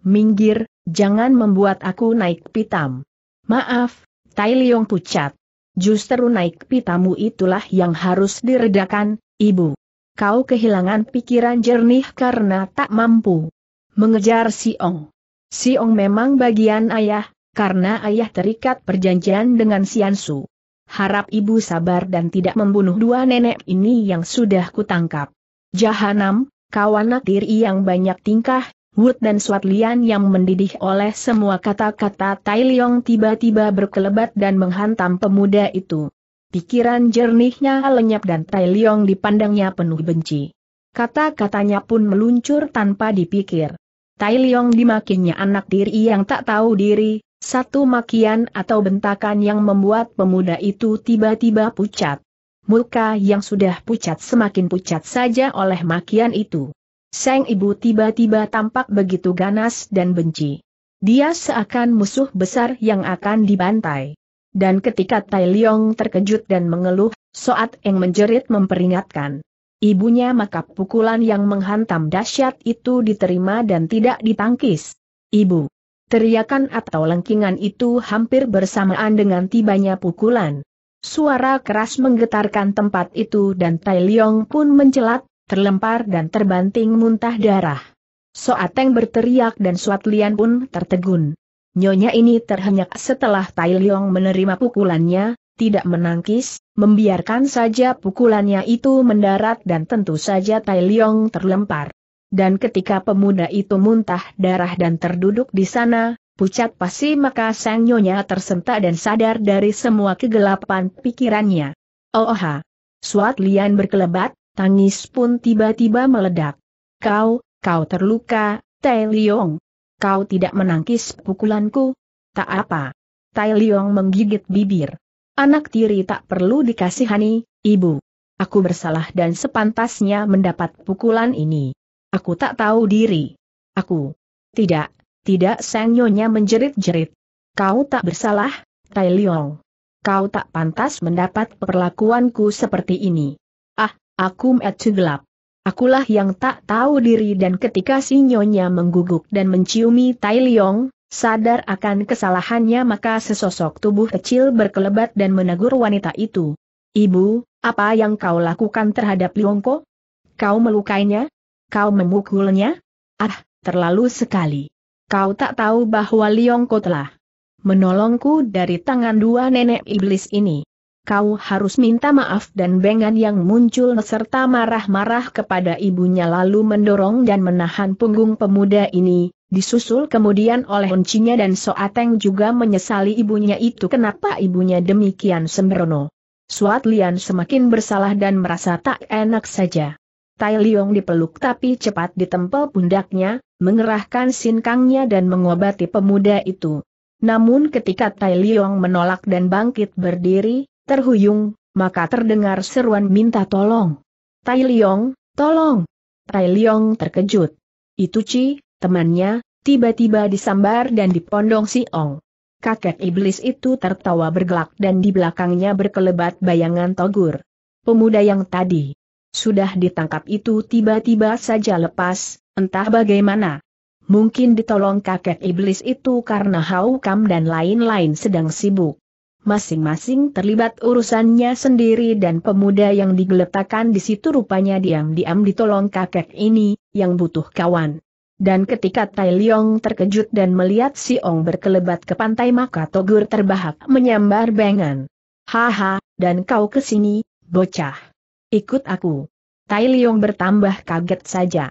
minggir, jangan membuat aku naik pitam. Maaf, Tai Liong pucat. Justru naik pitamu itulah yang harus diredakan, ibu. Kau kehilangan pikiran jernih karena tak mampu. Mengejar si Ong. Si Ong memang bagian ayah, karena ayah terikat perjanjian dengan Ansu. Harap ibu sabar dan tidak membunuh dua nenek ini yang sudah kutangkap. Jahanam, kawan tiri yang banyak tingkah, Wood dan Swatlian yang mendidih oleh semua kata-kata Tai Leong tiba-tiba berkelebat dan menghantam pemuda itu. Pikiran jernihnya lenyap dan Tai Leong dipandangnya penuh benci. Kata-katanya pun meluncur tanpa dipikir. Tai Leong dimakinya anak diri yang tak tahu diri, satu makian atau bentakan yang membuat pemuda itu tiba-tiba pucat. Muka yang sudah pucat semakin pucat saja oleh makian itu. Seng ibu tiba-tiba tampak begitu ganas dan benci. Dia seakan musuh besar yang akan dibantai. Dan ketika Tai Liong terkejut dan mengeluh, Soat Eng menjerit memperingatkan. Ibunya maka pukulan yang menghantam dahsyat itu diterima dan tidak ditangkis. Ibu. Teriakan atau lengkingan itu hampir bersamaan dengan tibanya pukulan. Suara keras menggetarkan tempat itu dan Tai Liong pun mencelat, terlempar dan terbanting muntah darah. Soateng berteriak dan Suat Lian pun tertegun. Nyonya ini terhenyak setelah Tai Liong menerima pukulannya, tidak menangkis, membiarkan saja pukulannya itu mendarat dan tentu saja Tai Liong terlempar. Dan ketika pemuda itu muntah darah dan terduduk di sana, pucat pasi maka sang nyonya tersentak dan sadar dari semua kegelapan pikirannya. Oha! Oh, oh, Suatlian Suat Lian berkelebat, Tangis pun tiba-tiba meledak. Kau, kau terluka, Tai Liong. Kau tidak menangkis pukulanku? Tak apa. Tai Liong menggigit bibir. Anak tiri tak perlu dikasihani, ibu. Aku bersalah dan sepantasnya mendapat pukulan ini. Aku tak tahu diri. Aku. Tidak, tidak sang nyonya menjerit-jerit. Kau tak bersalah, Tai Liong. Kau tak pantas mendapat perlakuanku seperti ini. Ah, Aku metu gelap. Akulah yang tak tahu diri dan ketika si nyonya mengguguk dan menciumi Tai Leong, sadar akan kesalahannya maka sesosok tubuh kecil berkelebat dan menegur wanita itu. Ibu, apa yang kau lakukan terhadap Leongko? Kau melukainya? Kau memukulnya? Ah, terlalu sekali. Kau tak tahu bahwa Leongko telah menolongku dari tangan dua nenek iblis ini kau harus minta maaf dan bengan yang muncul serta marah-marah kepada ibunya lalu mendorong dan menahan punggung pemuda ini, disusul kemudian oleh uncinya dan Soateng juga menyesali ibunya itu kenapa ibunya demikian sembrono. Suat Lian semakin bersalah dan merasa tak enak saja. Tai Liong dipeluk tapi cepat ditempel pundaknya, mengerahkan sinkangnya dan mengobati pemuda itu. Namun ketika Tai Liong menolak dan bangkit berdiri, terhuyung, maka terdengar seruan minta tolong. Tai Liong, tolong! Tai Liong terkejut. Itu Ci, temannya, tiba-tiba disambar dan dipondong si Ong. Kakek iblis itu tertawa bergelak dan di belakangnya berkelebat bayangan Togur. Pemuda yang tadi sudah ditangkap itu tiba-tiba saja lepas, entah bagaimana. Mungkin ditolong kakek iblis itu karena Hau Kam dan lain-lain sedang sibuk masing-masing terlibat urusannya sendiri dan pemuda yang digeletakkan di situ rupanya diam-diam ditolong kakek ini, yang butuh kawan. Dan ketika Tai Leong terkejut dan melihat Si Ong berkelebat ke pantai maka Togur terbahak menyambar bengan. Haha, dan kau kesini, bocah. Ikut aku. Tai Leong bertambah kaget saja.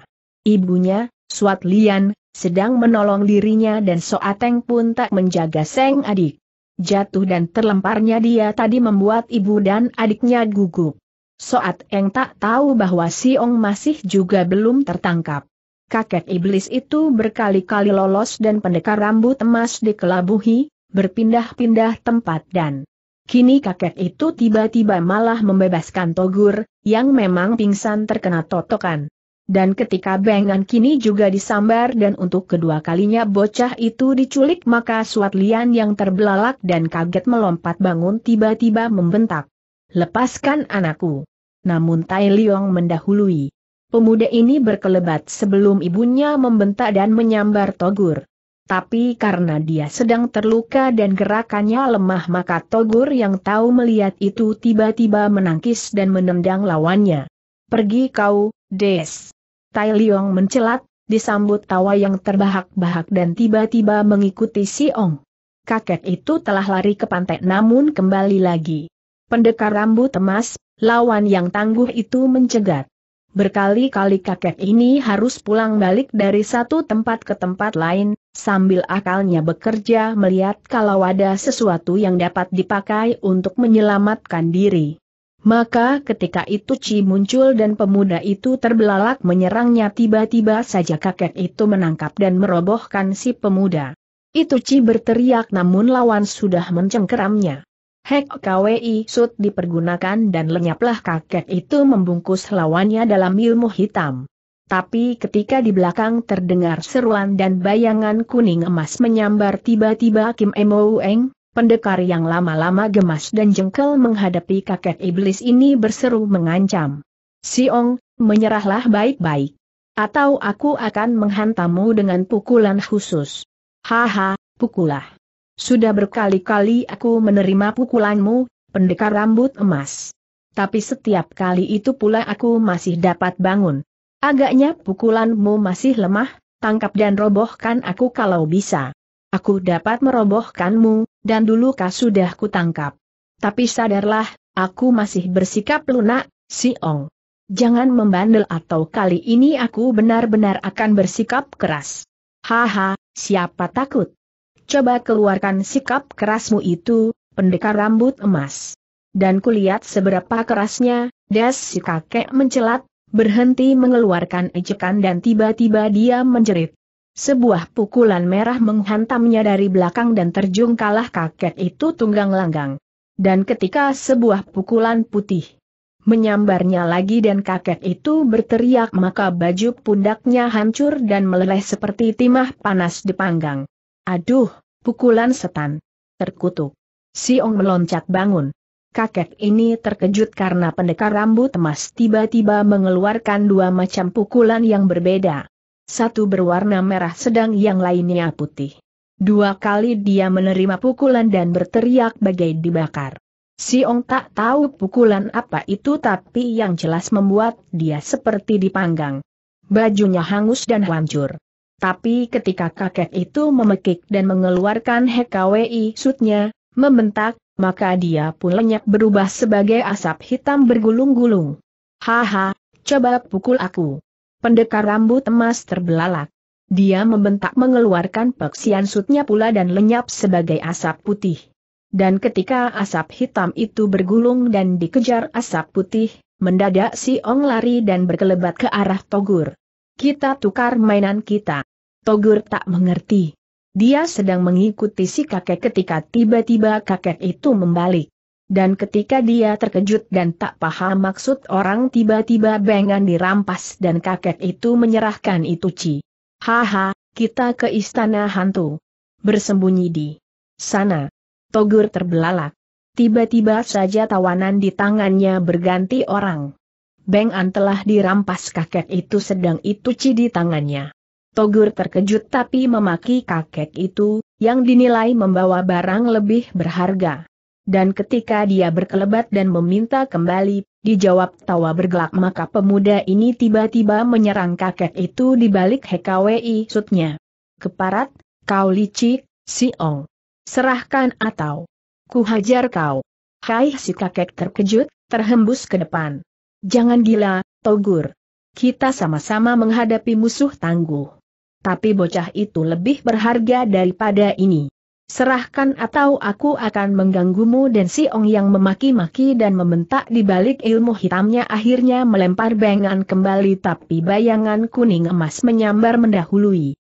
Ibunya, Suat Lian, sedang menolong dirinya dan Soateng pun tak menjaga Seng adik. Jatuh dan terlemparnya dia tadi membuat ibu dan adiknya gugup. Soat Eng tak tahu bahwa Si Ong masih juga belum tertangkap. Kakek iblis itu berkali-kali lolos dan pendekar rambut emas dikelabuhi, berpindah-pindah tempat dan Kini kakek itu tiba-tiba malah membebaskan Togur, yang memang pingsan terkena totokan. Dan ketika Bengan kini juga disambar dan untuk kedua kalinya bocah itu diculik maka Suat Lian yang terbelalak dan kaget melompat bangun tiba-tiba membentak. Lepaskan anakku. Namun Tai Liong mendahului. Pemuda ini berkelebat sebelum ibunya membentak dan menyambar Togur. Tapi karena dia sedang terluka dan gerakannya lemah maka Togur yang tahu melihat itu tiba-tiba menangkis dan menendang lawannya. Pergi kau, Des. Tai Liong mencelat, disambut tawa yang terbahak-bahak dan tiba-tiba mengikuti Si Ong. Kakek itu telah lari ke pantai namun kembali lagi. Pendekar rambut emas, lawan yang tangguh itu mencegat. Berkali-kali kakek ini harus pulang balik dari satu tempat ke tempat lain, sambil akalnya bekerja melihat kalau ada sesuatu yang dapat dipakai untuk menyelamatkan diri. Maka ketika itu Ci muncul dan pemuda itu terbelalak menyerangnya tiba-tiba saja kakek itu menangkap dan merobohkan si pemuda. Itu Ci berteriak namun lawan sudah mencengkeramnya. Hek KWI sud dipergunakan dan lenyaplah kakek itu membungkus lawannya dalam ilmu hitam. Tapi ketika di belakang terdengar seruan dan bayangan kuning emas menyambar tiba-tiba Kim Eng, Pendekar yang lama-lama gemas dan jengkel menghadapi kakek iblis ini berseru mengancam. Siong, menyerahlah baik-baik. Atau aku akan menghantammu dengan pukulan khusus. Haha, pukulah. Sudah berkali-kali aku menerima pukulanmu, pendekar rambut emas. Tapi setiap kali itu pula aku masih dapat bangun. Agaknya pukulanmu masih lemah, tangkap dan robohkan aku kalau bisa. Aku dapat merobohkanmu, dan dulu kau sudah kutangkap. Tapi sadarlah, aku masih bersikap lunak, si Ong. Jangan membandel atau kali ini aku benar-benar akan bersikap keras. Haha, siapa takut? Coba keluarkan sikap kerasmu itu, pendekar rambut emas. Dan kulihat seberapa kerasnya, Das, si kakek mencelat, berhenti mengeluarkan ejekan dan tiba-tiba dia menjerit. Sebuah pukulan merah menghantamnya dari belakang dan terjung kalah kakek itu tunggang langgang. Dan ketika sebuah pukulan putih menyambarnya lagi dan kakek itu berteriak maka baju pundaknya hancur dan meleleh seperti timah panas dipanggang. Aduh, pukulan setan. Terkutuk. Si Ong meloncat bangun. Kakek ini terkejut karena pendekar rambut emas tiba-tiba mengeluarkan dua macam pukulan yang berbeda satu berwarna merah sedang yang lainnya putih. Dua kali dia menerima pukulan dan berteriak bagai dibakar. Siong tak tahu pukulan apa itu tapi yang jelas membuat dia seperti dipanggang. Bajunya hangus dan hancur. Tapi ketika kakek itu memekik dan mengeluarkan HKWI sutnya, membentak, maka dia pun lenyap berubah sebagai asap hitam bergulung-gulung. Haha, coba pukul aku pendekar rambut emas terbelalak. Dia membentak mengeluarkan peksian sutnya pula dan lenyap sebagai asap putih. Dan ketika asap hitam itu bergulung dan dikejar asap putih, mendadak si Ong lari dan berkelebat ke arah Togur. Kita tukar mainan kita. Togur tak mengerti. Dia sedang mengikuti si kakek ketika tiba-tiba kakek itu membalik dan ketika dia terkejut dan tak paham maksud orang tiba-tiba bengan dirampas dan kakek itu menyerahkan itu Ci. Haha, kita ke istana hantu. Bersembunyi di sana. Togur terbelalak. Tiba-tiba saja tawanan di tangannya berganti orang. Bengan telah dirampas kakek itu sedang itu Ci di tangannya. Togur terkejut tapi memaki kakek itu, yang dinilai membawa barang lebih berharga dan ketika dia berkelebat dan meminta kembali, dijawab tawa bergelak maka pemuda ini tiba-tiba menyerang kakek itu di balik HKWI sutnya. Keparat, kau licik, si Ong. Serahkan atau ku hajar kau. Hai si kakek terkejut, terhembus ke depan. Jangan gila, Togur. Kita sama-sama menghadapi musuh tangguh. Tapi bocah itu lebih berharga daripada ini. Serahkan atau aku akan mengganggumu dan si Ong yang memaki-maki dan membentak di balik ilmu hitamnya akhirnya melempar bengan kembali tapi bayangan kuning emas menyambar mendahului.